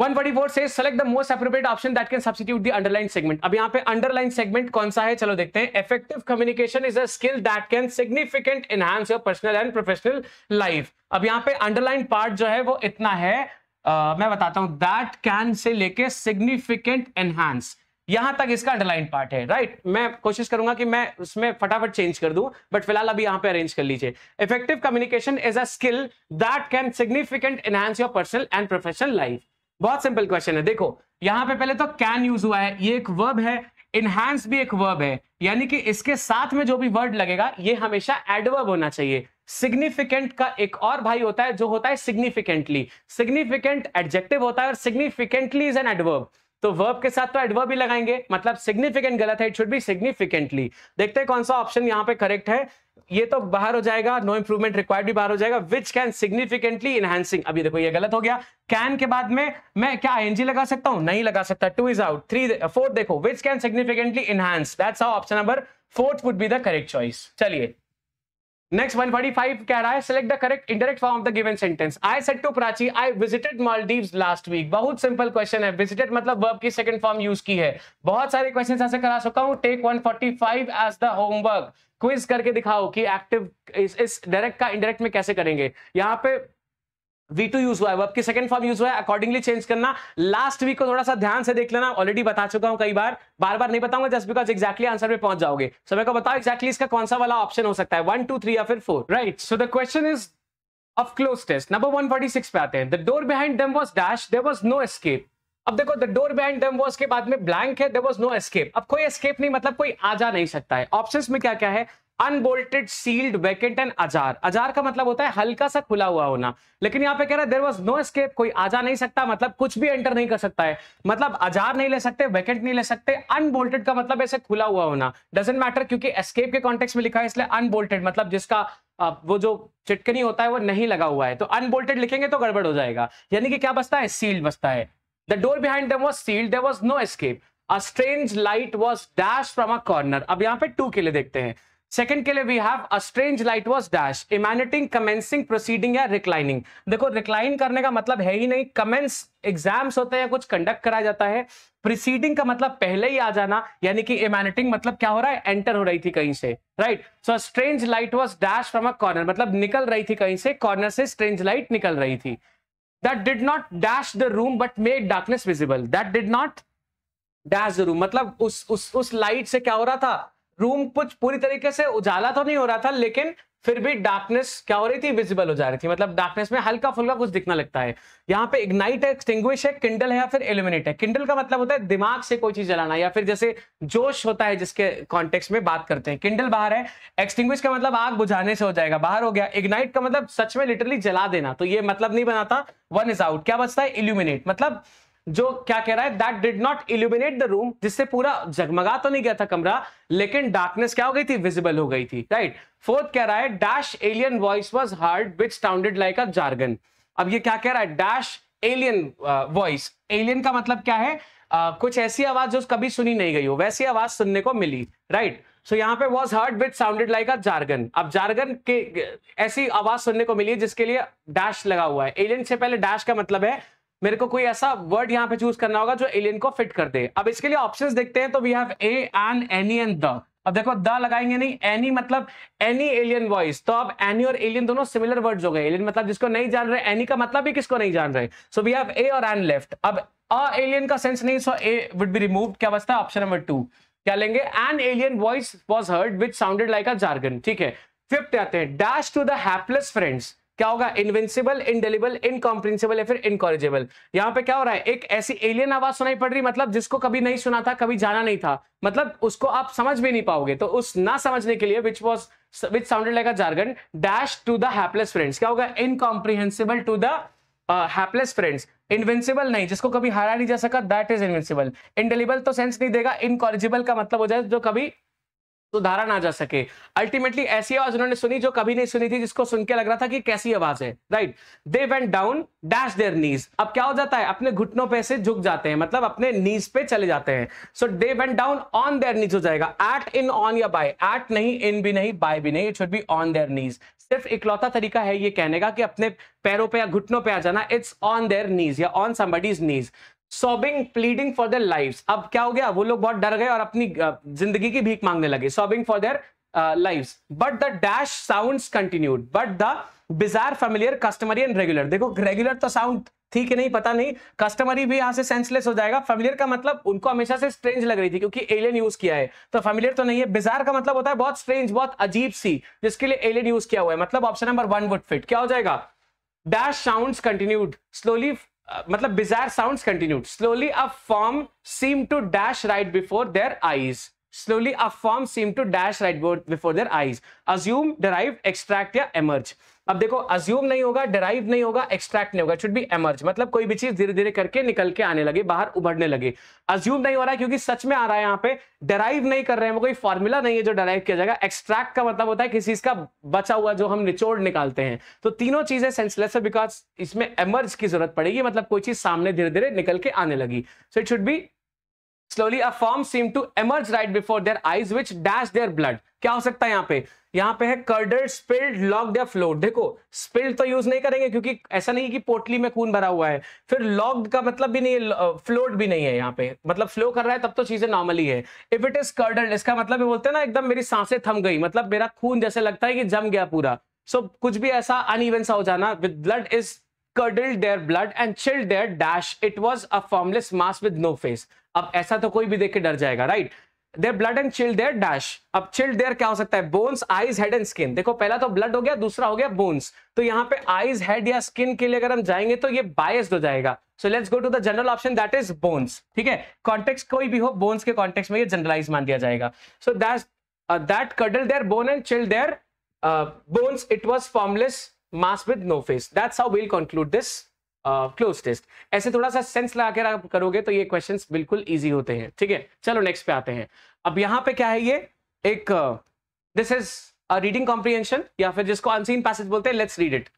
144 से select the most appropriate option that can substitute the underline segment अब यहाँ पे अंडरलाइन सेगमेंट कौन सा है चलो देखते हैं effective communication is a skill that can significant enhance your personal and professional life अब यहां पे अंडरलाइन पार्ट जो है वो इतना है uh, मैं बताता हूं दैट कैन से लेके सिग्निफिकेंट एनहांस यहां तक इसका अंडरलाइन पार्ट है राइट मैं कोशिश करूंगा कि मैं उसमें फटाफट चेंज कर दू बट फिलहाल अभी यहां पे अरेंज कर लीजिए effective communication is a skill that can significant enhance your personal and professional life बहुत सिंपल क्वेश्चन है देखो यहां पे पहले तो कैन यूज हुआ है ये एक वर्ब है इनहैंस भी एक वर्ब है यानी कि इसके साथ में जो भी वर्ड लगेगा ये हमेशा एडवर्ब होना चाहिए सिग्निफिकेंट का एक और भाई होता है जो होता है सिग्निफिकेंटली सिग्निफिकेंट एडजेक्टिव होता है और सिग्निफिकेंटली इज एन एडवर्ब तो वर्ब के साथ तो एडवर्ब भी लगाएंगे मतलब सिग्निफिकेंट गलत है इट शुड बी सिग्निफिकेंटली देखते हैं कौन सा ऑप्शन यहाँ पे करेक्ट है ये तो बाहर हो जाएगा नो इंप्रूवमेंट रिक्वायर्ड भी बाहर हो जाएगा विच कैन सिग्निफिकेंटली इनहेंसिंग अभी देखो ये गलत हो गया कैन के बाद में मैं क्या आई लगा सकता हूं नहीं लगा सकता two is out three fourth देखो which can significantly enhance that's option number fourth would be the correct choice चलिए नेक्स्ट 145 कह रहा है select the correct indirect form of the given sentence I said to Prachi I visited Maldives last week बहुत simple question है visited मतलब verb की second form use की है बहुत सारे क्वेश्चन ऐसे करा सकता हूं take 145 forty five as the homework quiz करके दिखाओ कि एक्टिव इस डायरेक्ट का इंडायरेक्ट में कैसे करेंगे यहाँ पे वी टू यूज हुआ है वर्ब की सेकंड फॉर्म यूज हुआ है अकॉर्डिंगली चेंज करना लास्ट वीक को थोड़ा सा ध्यान से देख लेना ऑलरेडी बता चुका हूं कई बार बार बार नहीं बताऊंगा जस्ट बिकॉज एक्जैक्टली आंसर पे पहुंच जाओगे सो मेरे को बताओ एक्जैक्टली इसका कौन सा वाला ऑप्शन हो सकता है वन टू थ्री या फिर four right so the question is of cloze test number 146 पे आते हैं the door behind them dash there was no escape अब देखो द डोर बिहाइंड देम के बाद में ब्लैंक है देर वॉज नो एस्केप अब कोई एस्केप नहीं मतलब कोई आ जा नहीं सकता है ऑप्शंस में क्या क्या है unbolted sealed vacant and ajar ajar का मतलब होता है हल्का सा खुला हुआ होना लेकिन यहाँ पे कह रहा है देर वॉज नो स्केप कोई आ जा नहीं सकता मतलब कुछ भी एंटर नहीं कर सकता है मतलब अजार नहीं ले सकते वैकेंट नहीं ले सकते अनबोल्टेड का मतलब ऐसे खुला हुआ होना डजेंट मैटर क्योंकि एस्केप के कॉन्टेक्स में लिखा है इसलिए अनबोल्टेड मतलब जिसका वो जो चिटकनी होता है वो नहीं लगा हुआ है तो अनबोल्टेड लिखेंगे तो गड़बड़ हो जाएगा यानी कि क्या बसता है सील्ड बसता है the door behind was sealed there was no escape a strange light was dash from a corner अब यहाँ पे टू के लिए देखते हैं सेकंड के लिए we have a strange light was dash emanating commencing proceeding या रिक्लाइनिंग देखो रिक्लाइन करने का मतलब है ही नहीं कमेंस एग्जाम्स होते हैं कुछ कंडक्ट कराया जाता है प्रिसीडिंग का मतलब पहले ही आ जाना यानी कि इमेनेटिंग मतलब क्या हो रहा है एंटर हो रही थी कहीं से right so strange light was dash from a corner मतलब निकल रही थी कहीं से कॉर्नर से स्ट्रेंज लाइट निकल रही थी that did not dash the room but made darkness visible that did not dash the room मतलब उस उस उस लाइट से क्या हो रहा था रूम कुछ पूरी तरीके से उजाला तो नहीं हो रहा था लेकिन फिर भी डार्कनेस क्या हो रही थी विजिबल हो जा रही थी मतलब डार्कनेस में हल्का फुल्का कुछ दिखना लगता है यहाँ पे इग्नाइट है एक्सटिंग्विश है किंडल है या फिर एलिमिनेट है किंडल का मतलब होता है दिमाग से कोई चीज जलाना या फिर जैसे जोश होता है जिसके कॉन्टेक्स्ट में बात करते हैं किंडल बाहर है एक्सटिंग्विश का मतलब आग बुझाने से हो जाएगा बाहर हो गया इग्नाइट का मतलब सच में लिटरली जला देना तो ये मतलब नहीं बनाता वन इज आउट क्या बचता है इल्यूमिनेट मतलब जो क्या कह रहा है that did not illuminate the room जिससे पूरा जगमगा तो नहीं गया था कमरा लेकिन डार्कनेस क्या हो गई थी विजिबल हो गई थी राइट फोर्थ कह रहा है dash alien voice was heard which sounded like a jargon अब ये क्या कह रहा है डैश एलियन वॉइस एलियन का मतलब क्या है uh, कुछ ऐसी आवाज जो कभी सुनी नहीं गई हो वैसी आवाज सुनने को मिली राइट right? सो so, यहाँ पे was heard with sounded like a jargon अब जार्गन के ऐसी आवाज सुनने को मिली है जिसके लिए डैश लगा हुआ है एलियन से पहले डैश का मतलब है मेरे को कोई ऐसा वर्ड यहाँ पे चूज करना होगा जो एलियन को फिट कर दे अब इसके लिए ऑप्शंस देखते हैं तो we have a an any and the अब देखो द लगाएंगे नहीं एनी मतलब एनी एलियन वॉइस तो अब एनी और एलियन दोनों सिमिलर वर्ड्स हो गए एलियन मतलब जिसको नहीं जान रहे एनी का मतलब भी किसको नहीं जान रहे सो वी हैव ए और एन लेफ्ट अब अ एलियन का सेंस नहीं so A would be remove क्या बचता है ऑप्शन नंबर टू क्या लेंगे an alien voice was heard which sounded like a jargon ठीक है फिफ्थ आते हैं dash to the hapless friends क्या होगा इनविंसिबल इनडेलिबल इनकॉम्प्रिंसिबल या फिर इनकॉरिजेबल यहाँ पे क्या हो रहा है एक ऐसी एलियन आवाज सुनाई पड़ रही मतलब जिसको कभी नहीं सुना था कभी जाना नहीं था मतलब उसको आप समझ भी नहीं पाओगे तो उस ना समझने के लिए which was which sounded like a jargon dash to the hapless friends क्या होगा incomprehensible to the hapless friends invincible नहीं जिसको कभी हारा नहीं जा सका दैट इज इनविंसिबल इनडेलिबल तो सेंस नहीं देगा इनकॉरिजिबल का मतलब हो जाए जो कभी सुधारा ना जा सके अल्टीमेटली ऐसी आवाज उन्होंने सुनी जो कभी नहीं सुनी थी जिसको सुन के लग रहा था कि कैसी आवाज है right they went down dash their knees अब क्या हो जाता है अपने घुटनों पे से झुक जाते हैं मतलब अपने नीज पे चले जाते हैं so they went down on their knees हो जाएगा एट इन ऑन या बाय एट नहीं इन भी नहीं बाय भी नहीं it should be on their knees सिर्फ इकलौता तरीका है ये कहने का कि अपने पैरों पे या घुटनों पे आ जाना इट्स ऑन देयर नीज या on somebody's knees sobbing pleading for their life अब क्या हो गया वो लोग बहुत डर गए और अपनी जिंदगी की भीख मांगने लगे sobbing for their life but the dash sound continued but the bizarre familiar customary and regular देखो रेगुलर तो साउंड थी कि नहीं पता नहीं कस्टमरी भी यहां से सेंसलेस हो जाएगा फेमिलियर का मतलब उनको हमेशा से स्ट्रेंज लग रही थी क्योंकि एलियन यूज किया है तो फेमिलियर तो नहीं है बिजार का मतलब होता है बहुत स्ट्रेंज बहुत अजीब सी जिसके लिए एलियन यूज किया हुआ है मतलब option number one would fit क्या हो जाएगा dash sound continued slowly uh, matlab bizarre sounds continued. Slowly a form seemed to dash right before their eyes. Slowly, a form seemed to dash right before their eyes. Assume, derive, extract या emerge. अब देखो assume नहीं होगा derive नहीं होगा extract नहीं होगा should be emerge मतलब कोई भी चीज धीरे धीरे करके निकल के आने लगे बाहर उभरने लगे अज्यूम नहीं हो रहा है क्योंकि सच में आ रहा है यहाँ पे डराइव नहीं कर रहे हैं वो कोई फॉर्मूला नहीं है जो डराइव किया जाएगा एक्सट्रैक्ट का मतलब होता है किसी का बचा हुआ जो हम निचोड़ निकालते हैं तो तीनों चीजें सेंसलेस है बिकॉज इसमें एमर्ज की जरूरत पड़ेगी मतलब कोई चीज सामने धीरे धीरे निकल के आने लगी so it should be slowly a form seem to emerge right before their eyes which dash their blood क्या हो सकता है यहाँ पे यहाँ पे है कर्डर स्पिल्ड लॉक या फ्लोट देखो स्पिल्ड तो यूज नहीं करेंगे क्योंकि ऐसा नहीं कि पोटली में खून भरा हुआ है फिर लॉक्ड का मतलब भी नहीं है फ्लोट भी नहीं है यहाँ पे मतलब फ्लो कर रहा है तब तो चीजें नॉर्मली है इफ इट इज कर्डल इसका मतलब बोलते हैं ना एकदम मेरी सांसें थम गई मतलब मेरा खून जैसे लगता है कि जम गया पूरा सो so, कुछ भी ऐसा अनइवन सा हो जाना with blood is curdled their blood and chilled their dash it was a formless mass with no face अब ऐसा तो कोई भी देख के डर जाएगा right their blood and chilled their dash अब चिल्ड देयर क्या हो सकता है bones eyes head and skin देखो पहला तो ब्लड हो गया दूसरा हो गया बोन्स तो यहाँ पे आईज हेड या स्किन के लिए अगर हम जाएंगे तो ये बायस्ड हो जाएगा so let's go to the general option that is bones ठीक है कॉन्टेक्स कोई भी हो बोन्स के कॉन्टेक्स में ये जनरलाइज मान दिया जाएगा so that that curdle their bone and chilled their bones it was formless mass with no face that's how will conclude this cloze test ऐसे थोड़ा सा सेंस लगा कर आप करोगे तो ये क्वेश्चन बिल्कुल ईजी होते हैं ठीक है चलो नेक्स्ट पे आते हैं अब यहाँ पे क्या है ये एक दिस इज रीडिंग कॉम्प्रीहेंशन या फिर जिसको अनसीन पैसेज बोलते हैं let's read it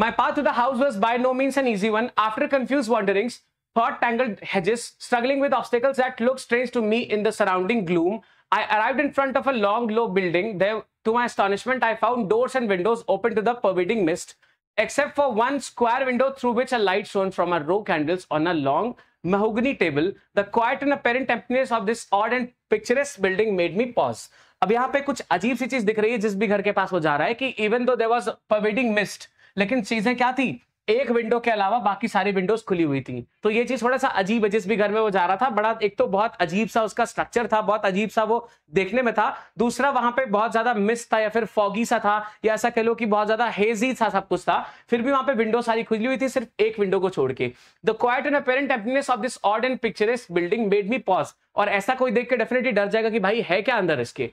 my path to the house was by no means an easy one after confuse wanderings thought tangled hedges, struggling with obstacles that looked strange to me in the surrounding gloom. I arrived in front of a long, low building. There, to my astonishment, I found doors and windows open to the pervading mist. except for one square window through which a light shone from a row candles on a long mahogany table. The quiet and apparent emptiness of this odd and picturesque building made me pause. अब यहाँ पे कुछ अजीब सी चीज दिख रही है जिस भी घर के पास वो जा रहा है कि even though there was pervading mist लेकिन चीजें क्या थी एक विंडो के अलावा बाकी सारी विंडोज खुली हुई थी तो ये चीज थोड़ा सा अजीब है जिस भी घर में वो जा रहा था बड़ा एक तो बहुत अजीब सा उसका स्ट्रक्चर था बहुत अजीब सा वो देखने में था दूसरा वहां पे बहुत ज्यादा मिस था या फिर फॉगी सा था या ऐसा कह लो कि बहुत ज्यादा हेजी था सब कुछ था फिर भी वहां पे विंडो सारी खुली हुई थी सिर्फ एक विंडो को छोड़ के the quiet and apparent emptiness of this odd and picture building made me pause और ऐसा कोई देख के डेफिनेटली डर जाएगा कि भाई है क्या अंदर इसके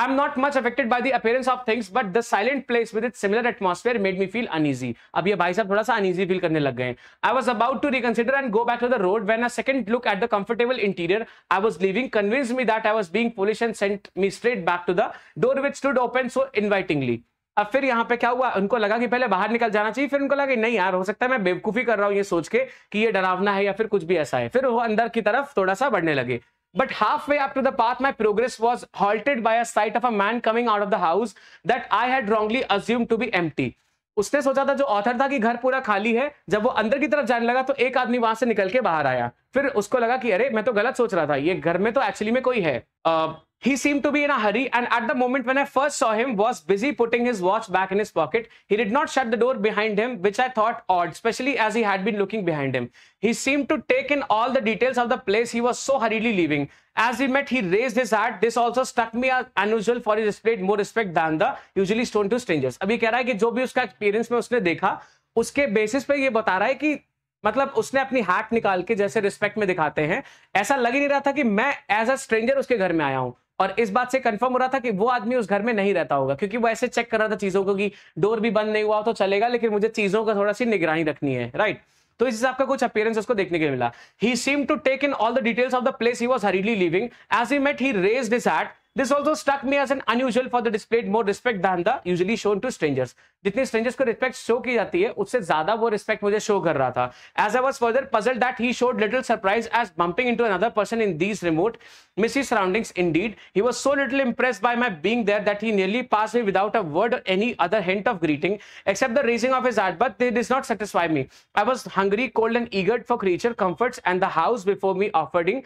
I'm not much affected by the appearance of things, but the silent place with its similar atmosphere made me feel uneasy. अब ये भाई साहब थोड़ा सा uneasy feel करने लग गए हैं. I was about to reconsider and go back to the road when a second look at the comfortable interior I was leaving convinced me that I was being foolish and sent me straight back to the door which stood open so invitingly. अब फिर यहाँ पे क्या हुआ उनको लगा कि पहले बाहर निकल जाना चाहिए फिर उनको लगा कि नहीं यार हो सकता है मैं बेवकूफी कर रहा हूँ ये सोच के कि ये डरावना है या फिर कुछ भी ऐसा है फिर वो अंदर की तरफ थोड़ा सा बढ़ने लगे But halfway up to the path, my progress was halted by a sight of a man coming out of the house that I had wrongly assumed to be empty. उसने सोचा था जो ऑथर था कि घर पूरा खाली है जब वो अंदर की तरफ जाने लगा तो एक आदमी वहां से निकल के बाहर आया फिर उसको लगा कि अरे मैं तो गलत सोच रहा था ये घर में तो एक्चुअली में कोई है uh, He seemed to be in a hurry and at the moment when I first saw him was busy putting his watch back in his pocket. He did not shut the door behind him which I thought odd especially as he had been looking behind him. He seemed to take in all the details of the place he was so hurriedly leaving. As we met he raised his hat. This also struck me as unusual for his displayed more respect than the usually shown to strangers. अभी कह रहा है कि जो भी उसका experience में उसने देखा उसके basis पे ये बता रहा है कि मतलब उसने अपनी हैट निकाल के जैसे रिस्पेक्ट में दिखाते हैं ऐसा लग ही नहीं रहा था कि मैं एज अ स्ट्रेंजर उसके घर में आया हूं और इस बात से कंफर्म हो रहा था कि वो आदमी उस घर में नहीं रहता होगा क्योंकि वो ऐसे चेक कर रहा था चीजों को कि डोर भी बंद नहीं हुआ तो चलेगा लेकिन मुझे चीजों का थोड़ा सी निगरानी रखनी है राइट तो इस हिसाब का कुछ अपीयरेंस उसको देखने के मिला ही seem to take in all the details of the place he was हरीली leaving as he met he raise this at This also struck me as an unusual for the displayed more respect than the usually shown to strangers. जितनी strangers को respect show की जाती है उससे ज्यादा वो respect मुझे show कर रहा था. As I was further puzzled that he showed little surprise as bumping into another person in these remote, misty surroundings. Indeed, he was so little impressed by my being there that he nearly passed me without a word or any other hint of greeting, except the raising of his hat. But this did not satisfy me. I was hungry, cold, and eager for creature comforts, and the house before me offering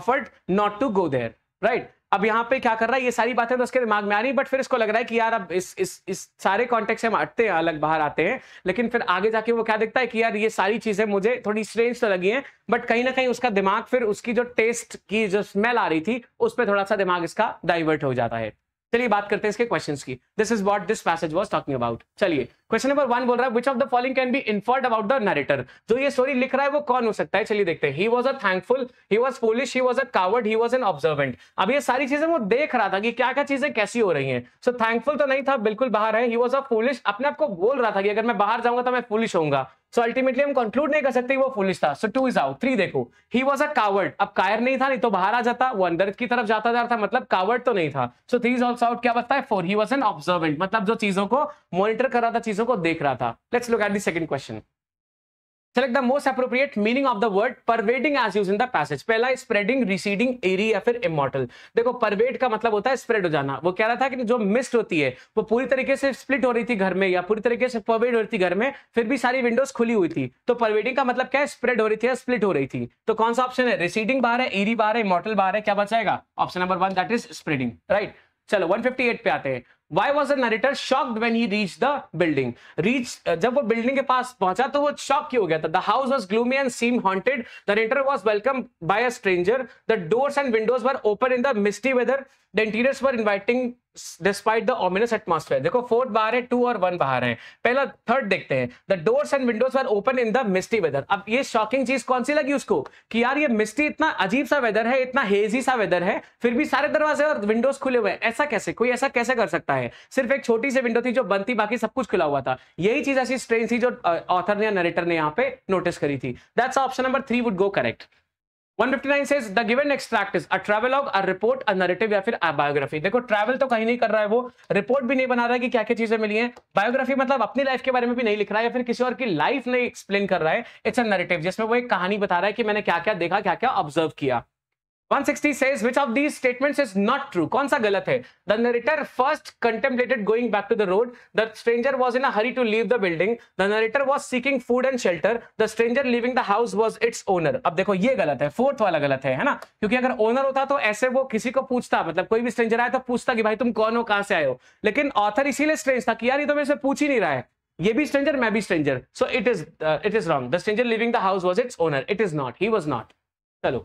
offered not to go there. Right. अब यहाँ पे क्या कर रहा है ये सारी बातें तो उसके दिमाग में आ रही बट फिर इसको लग रहा है कि यार अब इस इस इस सारे कॉन्टेक्ट से हम हटते हैं अलग बाहर आते हैं लेकिन फिर आगे जाके वो क्या देखता है कि यार ये सारी चीजें मुझे थोड़ी स्ट्रेंज तो लगी हैं बट कहीं ना कहीं उसका दिमाग फिर उसकी जो टेस्ट की जो स्मेल आ रही थी उस पर थोड़ा सा दिमाग इसका डाइवर्ट हो जाता है चलिए बात करते हैं इसके क्वेश्चन की this is what this passage was talking about चलिए क्वेश्चन नंबर वन बोल रहा है which of the following can be inferred about the narrator जो ये स्टोरी लिख रहा है वो कौन हो सकता है चलिए देखते हैं he was a thankful he was foolish he was a coward he was an observant अब ये सारी चीजें वो देख रहा था कि क्या क्या चीजें कैसी हो रही हैं सो so, थैंकफुल तो नहीं था बिल्कुल बाहर है ही वॉज अ फुलिश अपने आपको बोल रहा था कि अगर मैं बाहर जाऊंगा तो मैं फुलिश होऊंगा सो so, अल्टीमेटली हम कंक्लूड नहीं कर सकते वो फुलिश था so two is out three देखो ही वॉज अ कावर्ड अब कायर नहीं था नहीं तो बाहर आ जाता वो अंदर की तरफ जाता जा रहा था मतलब कावर्ड तो नहीं था so three is also out क्या बताता है four he was an observant मतलब जो चीजों को मॉनिटर कर रहा था चीजों चीजों को देख रहा था let's look at the second question select the most appropriate meaning of the word pervading as use in the passage पहला स्प्रेडिंग रिसीडिंग एरी या फिर इमोटल देखो परवेड का मतलब होता है स्प्रेड हो जाना वो कह रहा था कि जो मिस्ट होती है वो पूरी तरीके से स्प्लिट हो रही थी घर में या पूरी तरीके से परवेड हो रही थी घर में फिर भी सारी विंडोज खुली हुई थी तो परवेडिंग का मतलब क्या है स्प्रेड हो रही थी या स्प्लिट हो रही थी तो कौन सा ऑप्शन है रिसीडिंग बाहर है एरी बाहर है इमोटल बाहर है क्या बचाएगा option number one that is spreading right चलो 158 पे आते हैं why was a narrator shocked when he reach the building reach जब वो बिल्डिंग के पास पहुंचा तो वो शॉक हो गया था the house was gloomy and seem haunted the narrator was welcome by a stranger the doors and windows were open in the misty weather the interiors were inviting despite the ominous atmosphere देखो fourth बाहर है to और one बाहर है पहला third देखते हैं the doors and windows were open in the misty weather अब ये शॉकिंग चीज कौन सी लगी उसको कि यार ये मिस्टी इतना अजीब सा वेदर है इतना हेजी सा वेदर है फिर भी सारे दरवाजे और विंडोज खुले हुए हैं ऐसा कैसे कोई ऐसा कैसे कर सकता है है सिर्फ एक छोटी सी विंडो थी जो बंद थी बाकी सब कुछ खुला हुआ था यही चीज ऐसी स्ट्रेंज थी जो ऑथर ने या नरेटर ने यहाँ पे नोटिस करी थी that's option number three would go correct 159 says the given extract is a travelogue, a report, a narrative या फिर a biography. देखो ट्रैवल तो कहीं नहीं कर रहा है वो रिपोर्ट भी नहीं बना रहा है कि क्या क्या चीजें मिली हैं बायोग्राफी मतलब अपनी लाइफ के बारे में भी नहीं लिख रहा है या फिर किसी और की लाइफ नहीं एक्सप्लेन कर रहा है इट्स अ नरेटिव जिसमें वो एक कहानी बता रहा है कि मैंने क्या क्या देखा क्या क्या ऑब्जर्व किया 160 says which of these statements is not true kaun sa galat hai the narrator first contemplated going back to the road the stranger was in a hurry to leave the building the narrator was seeking food and shelter the stranger leaving the house was its owner ab dekho ye galat hai fourth wala galat hai hai na kyunki agar owner hota to aise wo kisi ko puchta matlab koi bhi stranger aaya to puchta ki bhai tum kaun ho kahan se aaye ho lekin author isliye strange tha ki yaar ye to mere se puch hi nahi raha hai ये भी stranger मैं भी stranger so it is it is wrong the stranger leaving the house was its owner it is not he was not चलो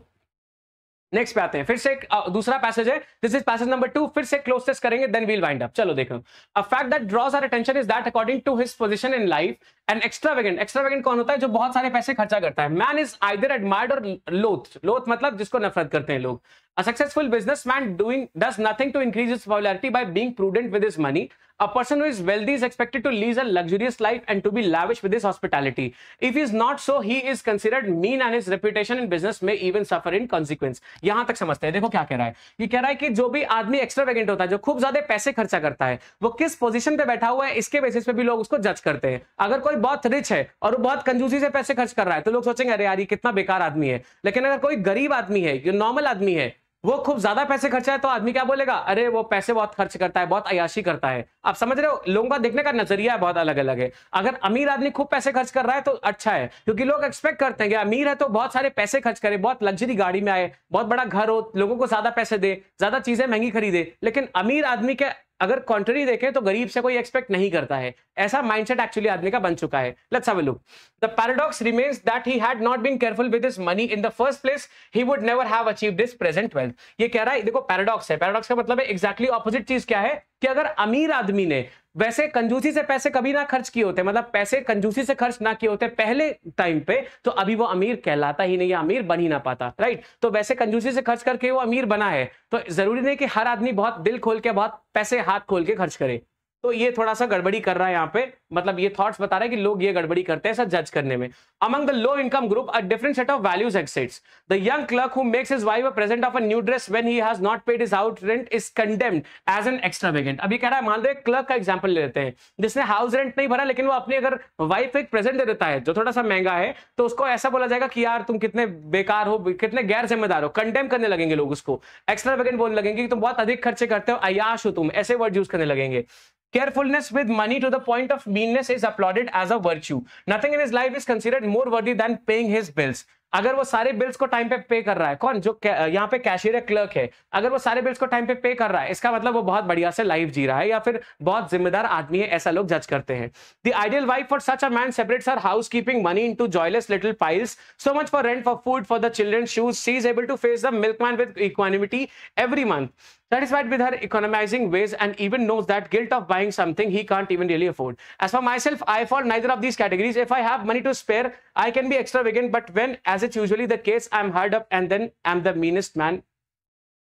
next पे आते हैं फिर से एक दूसरा पैसेज है this is passage number two फिर से क्लोजेस्ट करेंगे देन वील वाइंड अप चलो देखो a fact that draws our attention is that according to his position in life and extravagant extravagant कौन होता है जो बहुत सारे पैसे खर्चा करता है मैन इज आइदर एडमायर्ड और लोथ लोथ मतलब जिसको नफरत करते हैं लोग a successful business man doing does nothing to increase his popularity by being prudent with his money a person who is wealthy is expected to lead a luxurious life and to be lavish with his hospitality if is not so he is considered mean and his reputation in business में even suffer in consequence यहां तक समझते हैं देखो क्या कह रहा है ये कह रहा है कि जो भी आदमी एक्स्ट्रावेगेंट होता है जो खूब ज्यादा पैसे खर्चा करता है वो किस पोजिशन पे बैठा हुआ है इसके बेसिस पे भी लोग उसको जज करते हैं अगर कोई कोई बहुत रिच है और वो बहुत कंजूसी से पैसे खर्च कर रहा है तो लोग सोचेंगे अरे यार ये कितना बेकार आदमी है लेकिन अगर कोई गरीब आदमी है जो नॉर्मल आदमी है वो खूब ज्यादा पैसे खर्चा है तो आदमी क्या बोलेगा अरे वो पैसे बहुत खर्च करता है बहुत अयाशी करता है आप समझ रहे हो लोगों का देखने का नजरिया है बहुत अलग अलग है अगर अमीर आदमी खूब पैसे खर्च कर रहा है तो अच्छा है क्योंकि लोग एक्सपेक्ट करते हैं कि अमीर है तो बहुत सारे पैसे खर्च करे बहुत लग्जरी गाड़ी में आए बहुत बड़ा घर हो लोगों को ज्यादा पैसे दे ज्यादा चीजें महंगी खरीदे लेकिन अमीर आदमी के अगर कॉन्ट्री देखें तो गरीब से कोई एक्सपेक्ट नहीं करता है ऐसा माइंडसेट एक्चुअली आदमी का बन चुका है let's have a look the paradox remains that he had not been careful with his money in the first place he would never have achieved this present wealth ये कह रहा है देखो पैराडॉक्स है पैराडॉक्स का मतलब है एग्जैक्टली ऑपोजिट चीज क्या है कि अगर अमीर आदमी ने वैसे कंजूसी से पैसे कभी ना खर्च किए होते मतलब पैसे कंजूसी से खर्च ना किए होते पहले टाइम पे तो अभी वो अमीर कहलाता ही नहीं या अमीर बन ही ना पाता राइट तो वैसे कंजूसी से खर्च करके वो अमीर बना है तो जरूरी नहीं कि हर आदमी बहुत दिल खोल के बहुत पैसे हाथ खोल के खर्च करे तो ये थोड़ा सा गड़बड़ी कर रहा है यहाँ पे मतलब ये थॉट्स बता रहे हैं कि लोग ये गड़बड़ी करते हैं सर जज करने में among the low income group a different set of values exists the young clerk who makes his wife a present of a new dress when he has not paid his out rent is condemned as an extravagant अभी कह रहा है मान लो एक clerk का example ले लेते हैं जिसने हाउस रेंट नहीं भरा लेकिन वो अपनी अगर वाइफ एक प्रेजेंट दे देता है जो थोड़ा सा महंगा है तो उसको ऐसा बोला जाएगा कि यार तुम कितने बेकार हो कितने गैर जिम्मेदार हो कंडेम करने लगेंगे लोग उसको एक्स्ट्रावेगेंट बोलने लगेंगे कि तुम बहुत अधिक खर्चे करते हो अयाश हो तुम ऐसे वर्ड यूज करने लगेंगे Carefulness with money to the point of meanness is applauded as a virtue. Nothing in his life is considered more worthy than paying his bills. अगर वो सारे बिल्स को टाइम पे पे कर रहा है कौन जो यहाँ पे कैशियर क्लर्क है अगर वो सारे बिल्स को टाइम पे पे कर रहा है इसका मतलब वो बहुत बढ़िया से लाइफ जी रहा है या फिर बहुत जिम्मेदार आदमी है ऐसा लोग जज करते हैं the ideal wife for such a man separate her house keeping money into joyless little piles so much for rent for food for the children shoes she is able to face the milkman with equanimity every month satisfied with her economizing ways and even knows that guilt of buying something he can't even really afford. As for myself, I fall neither of these categories. If I have money to spare, I can be extravagant, but when as it's usually the case i'm hard up and then i'm the meanest man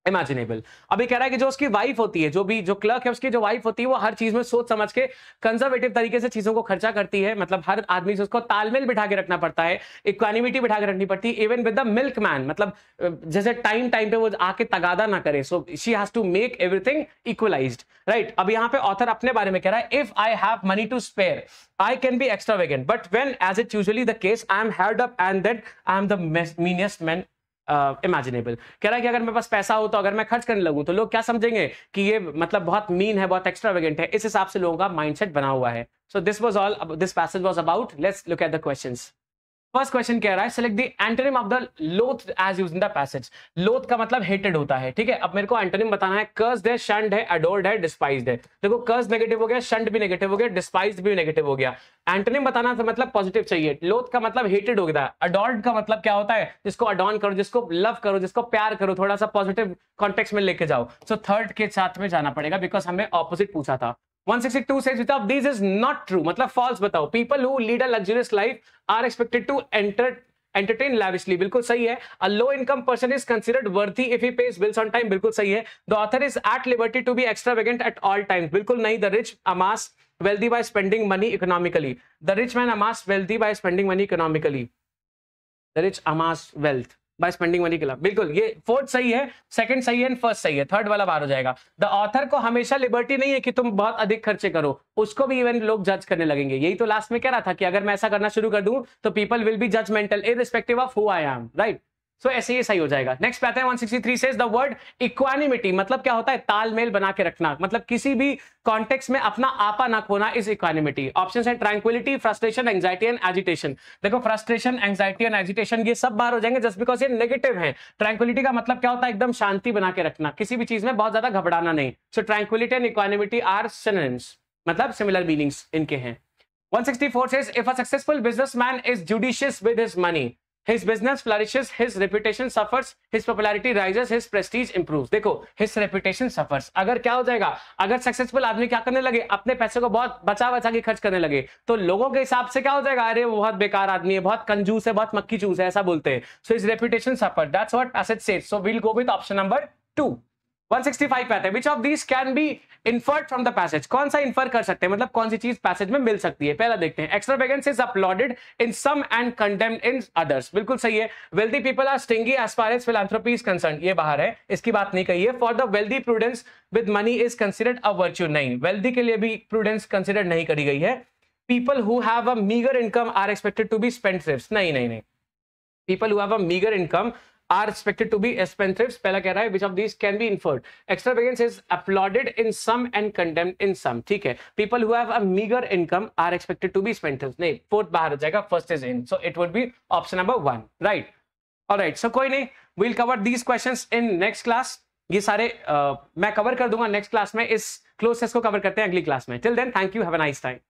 imaginable अभी कह रहा है कि जो उसकी wife होती है जो भी जो क्लर्क है उसकी जो वाइफ होती है वो हर चीज में सोच समझ के कंजर्वेटिव तरीके से चीजों को खर्चा करती है मतलब हर आदमी से उसको तालमेल बिठा के रखना पड़ता है इक्वानिमिटी बिठा के रखनी पड़ती है even with the milkman मतलब जैसे टाइम टाइम पे वो आके तगादा ना करे so she has to make everything equalise right अब यहां पे ऑथर अपने बारे में कह रहा है if I have money to spare I can be extravagant but when as it usually the case I am held up and that I am the meanest man imaginable uh, कह रहा है कि अगर मेरे पास पैसा हो तो अगर मैं खर्च करने लगूँ तो लोग क्या समझेंगे कि ये मतलब बहुत मीन है बहुत एक्स्ट्रावेगेंट है इस हिसाब से लोगों का माइंडसेट बना हुआ है so this was all this passage was about let's look at the questions first question कह रहा है select the antonym of the loath as use in the passage loath का मतलब हेटेड होता है ठीक है अब मेरे को एंटोनिम बताना है कर्ज है शंड है अडोर्ड है डिस्पाइज्ड है देखो कर्ज नेगेटिव हो गया शंड भी नेगेटिव हो गया डिस्पाइज्ड भी नेगेटिव हो गया एंटोनिम बताना था तो मतलब पॉजिटिव चाहिए लोथ का मतलब हेटेड हो गया अडोल्ट का मतलब क्या होता है जिसको अडोन करो जिसको लव करो जिसको प्यार करो थोड़ा सा पॉजिटिव कॉन्टेक्स में लेके जाओ सो so, थर्ड के साथ में जाना पड़ेगा बिकॉज हमें ऑपोजिट पूछा था 162 says Vitav, this is not true. matlab false batao People who lead a luxurious life are expected to enter entertain lavishly bilkul sahi hai a low income person is considered worthy if he pays bills on time bilkul sahi hai the author is at liberty to be extravagant at all times bilkul nahi the rich amass wealthy by spending money economically the rich man amass wealthy by spending money economically the rich amass wealth by spending money club बिल्कुल ये fourth सही है second सही है and first सही है third वाला बाहर हो जाएगा द ऑथर को हमेशा लिबर्टी नहीं है कि तुम बहुत अधिक खर्चे करो उसको भी इवन लोग जज करने लगेंगे यही तो लास्ट में कह रहा था कि अगर मैं ऐसा करना शुरू कर दूं तो people will be judgemental irrespective of who I am right so so, ऐसे ही सही हो जाएगा नेक्स्ट वन 163 थ्री से वर्ड इक्वानिमिटी मतलब क्या होता है तालमेल बना के रखना मतलब किसी भी कॉन्टेक्स्ट में अपना आपा ना खोना इज इक्वानिमिटी ऑप्शन है tranquillity frustration anxiety and agitation देखो फ्रस्ट्रेशन एंग्जाइटी एंड एजिटेशन ये सब बाहर हो जाएंगे जस्ट बिकॉज ये नेगेटिव है ट्रैंक्विलिटी का मतलब क्या होता है एकदम शांति बना के रखना किसी भी चीज में बहुत ज्यादा घबराना नहीं so tranquillity and equanimity are synonyms मतलब सिमिलर मीनिंग्स इनके हैं 164 says if a successful businessman is judicious with his money his business flourishes his reputation suffers his popularity rises his prestige improves देखो his reputation suffers अगर क्या हो जाएगा अगर successful आदमी क्या करने लगे अपने पैसे को बहुत बचा बचा के खर्च करने लगे तो लोगों के हिसाब से क्या हो जाएगा अरे वो बहुत बेकार आदमी है बहुत कंजूस है बहुत मक्खी चूस है ऐसा बोलते हैं सो his reputation suffers that's what passage says so we'll go with option number 2 165 पे आते हैं which of this can be inferred from the passage कौन सा इन्फर कर सकते हैं मतलब कौन सी चीज पैसेज में मिल सकती है पहला देखते हैं extravagance is applauded in some and condemned in others बिल्कुल सही है wealthy people are stingy as far as philanthropy is concern ये बाहर है इसकी बात नहीं कही है for the wealthy prudence with money is considered a virtue नहीं वेल्दी के लिए भी प्रूडेंस कंसिडर नहीं करी गई है people who have a meagre income are expected to be spend नहीं नहीं नहीं people who have a meagre income are expected to be expensive pehla keh raha hai which of these can be inferred extravagance is applauded in some and condemned in some theek hai people who have a meager income are expected to be expensive nahi fourth bahar ho jayega first is in so it would be option number 1 right all right so koi nahi we'll cover these questions in next class ye sare uh, मैं cover कर दूंगा next class में इस close को cover करते हैं अगली class में till then thank you have a nice time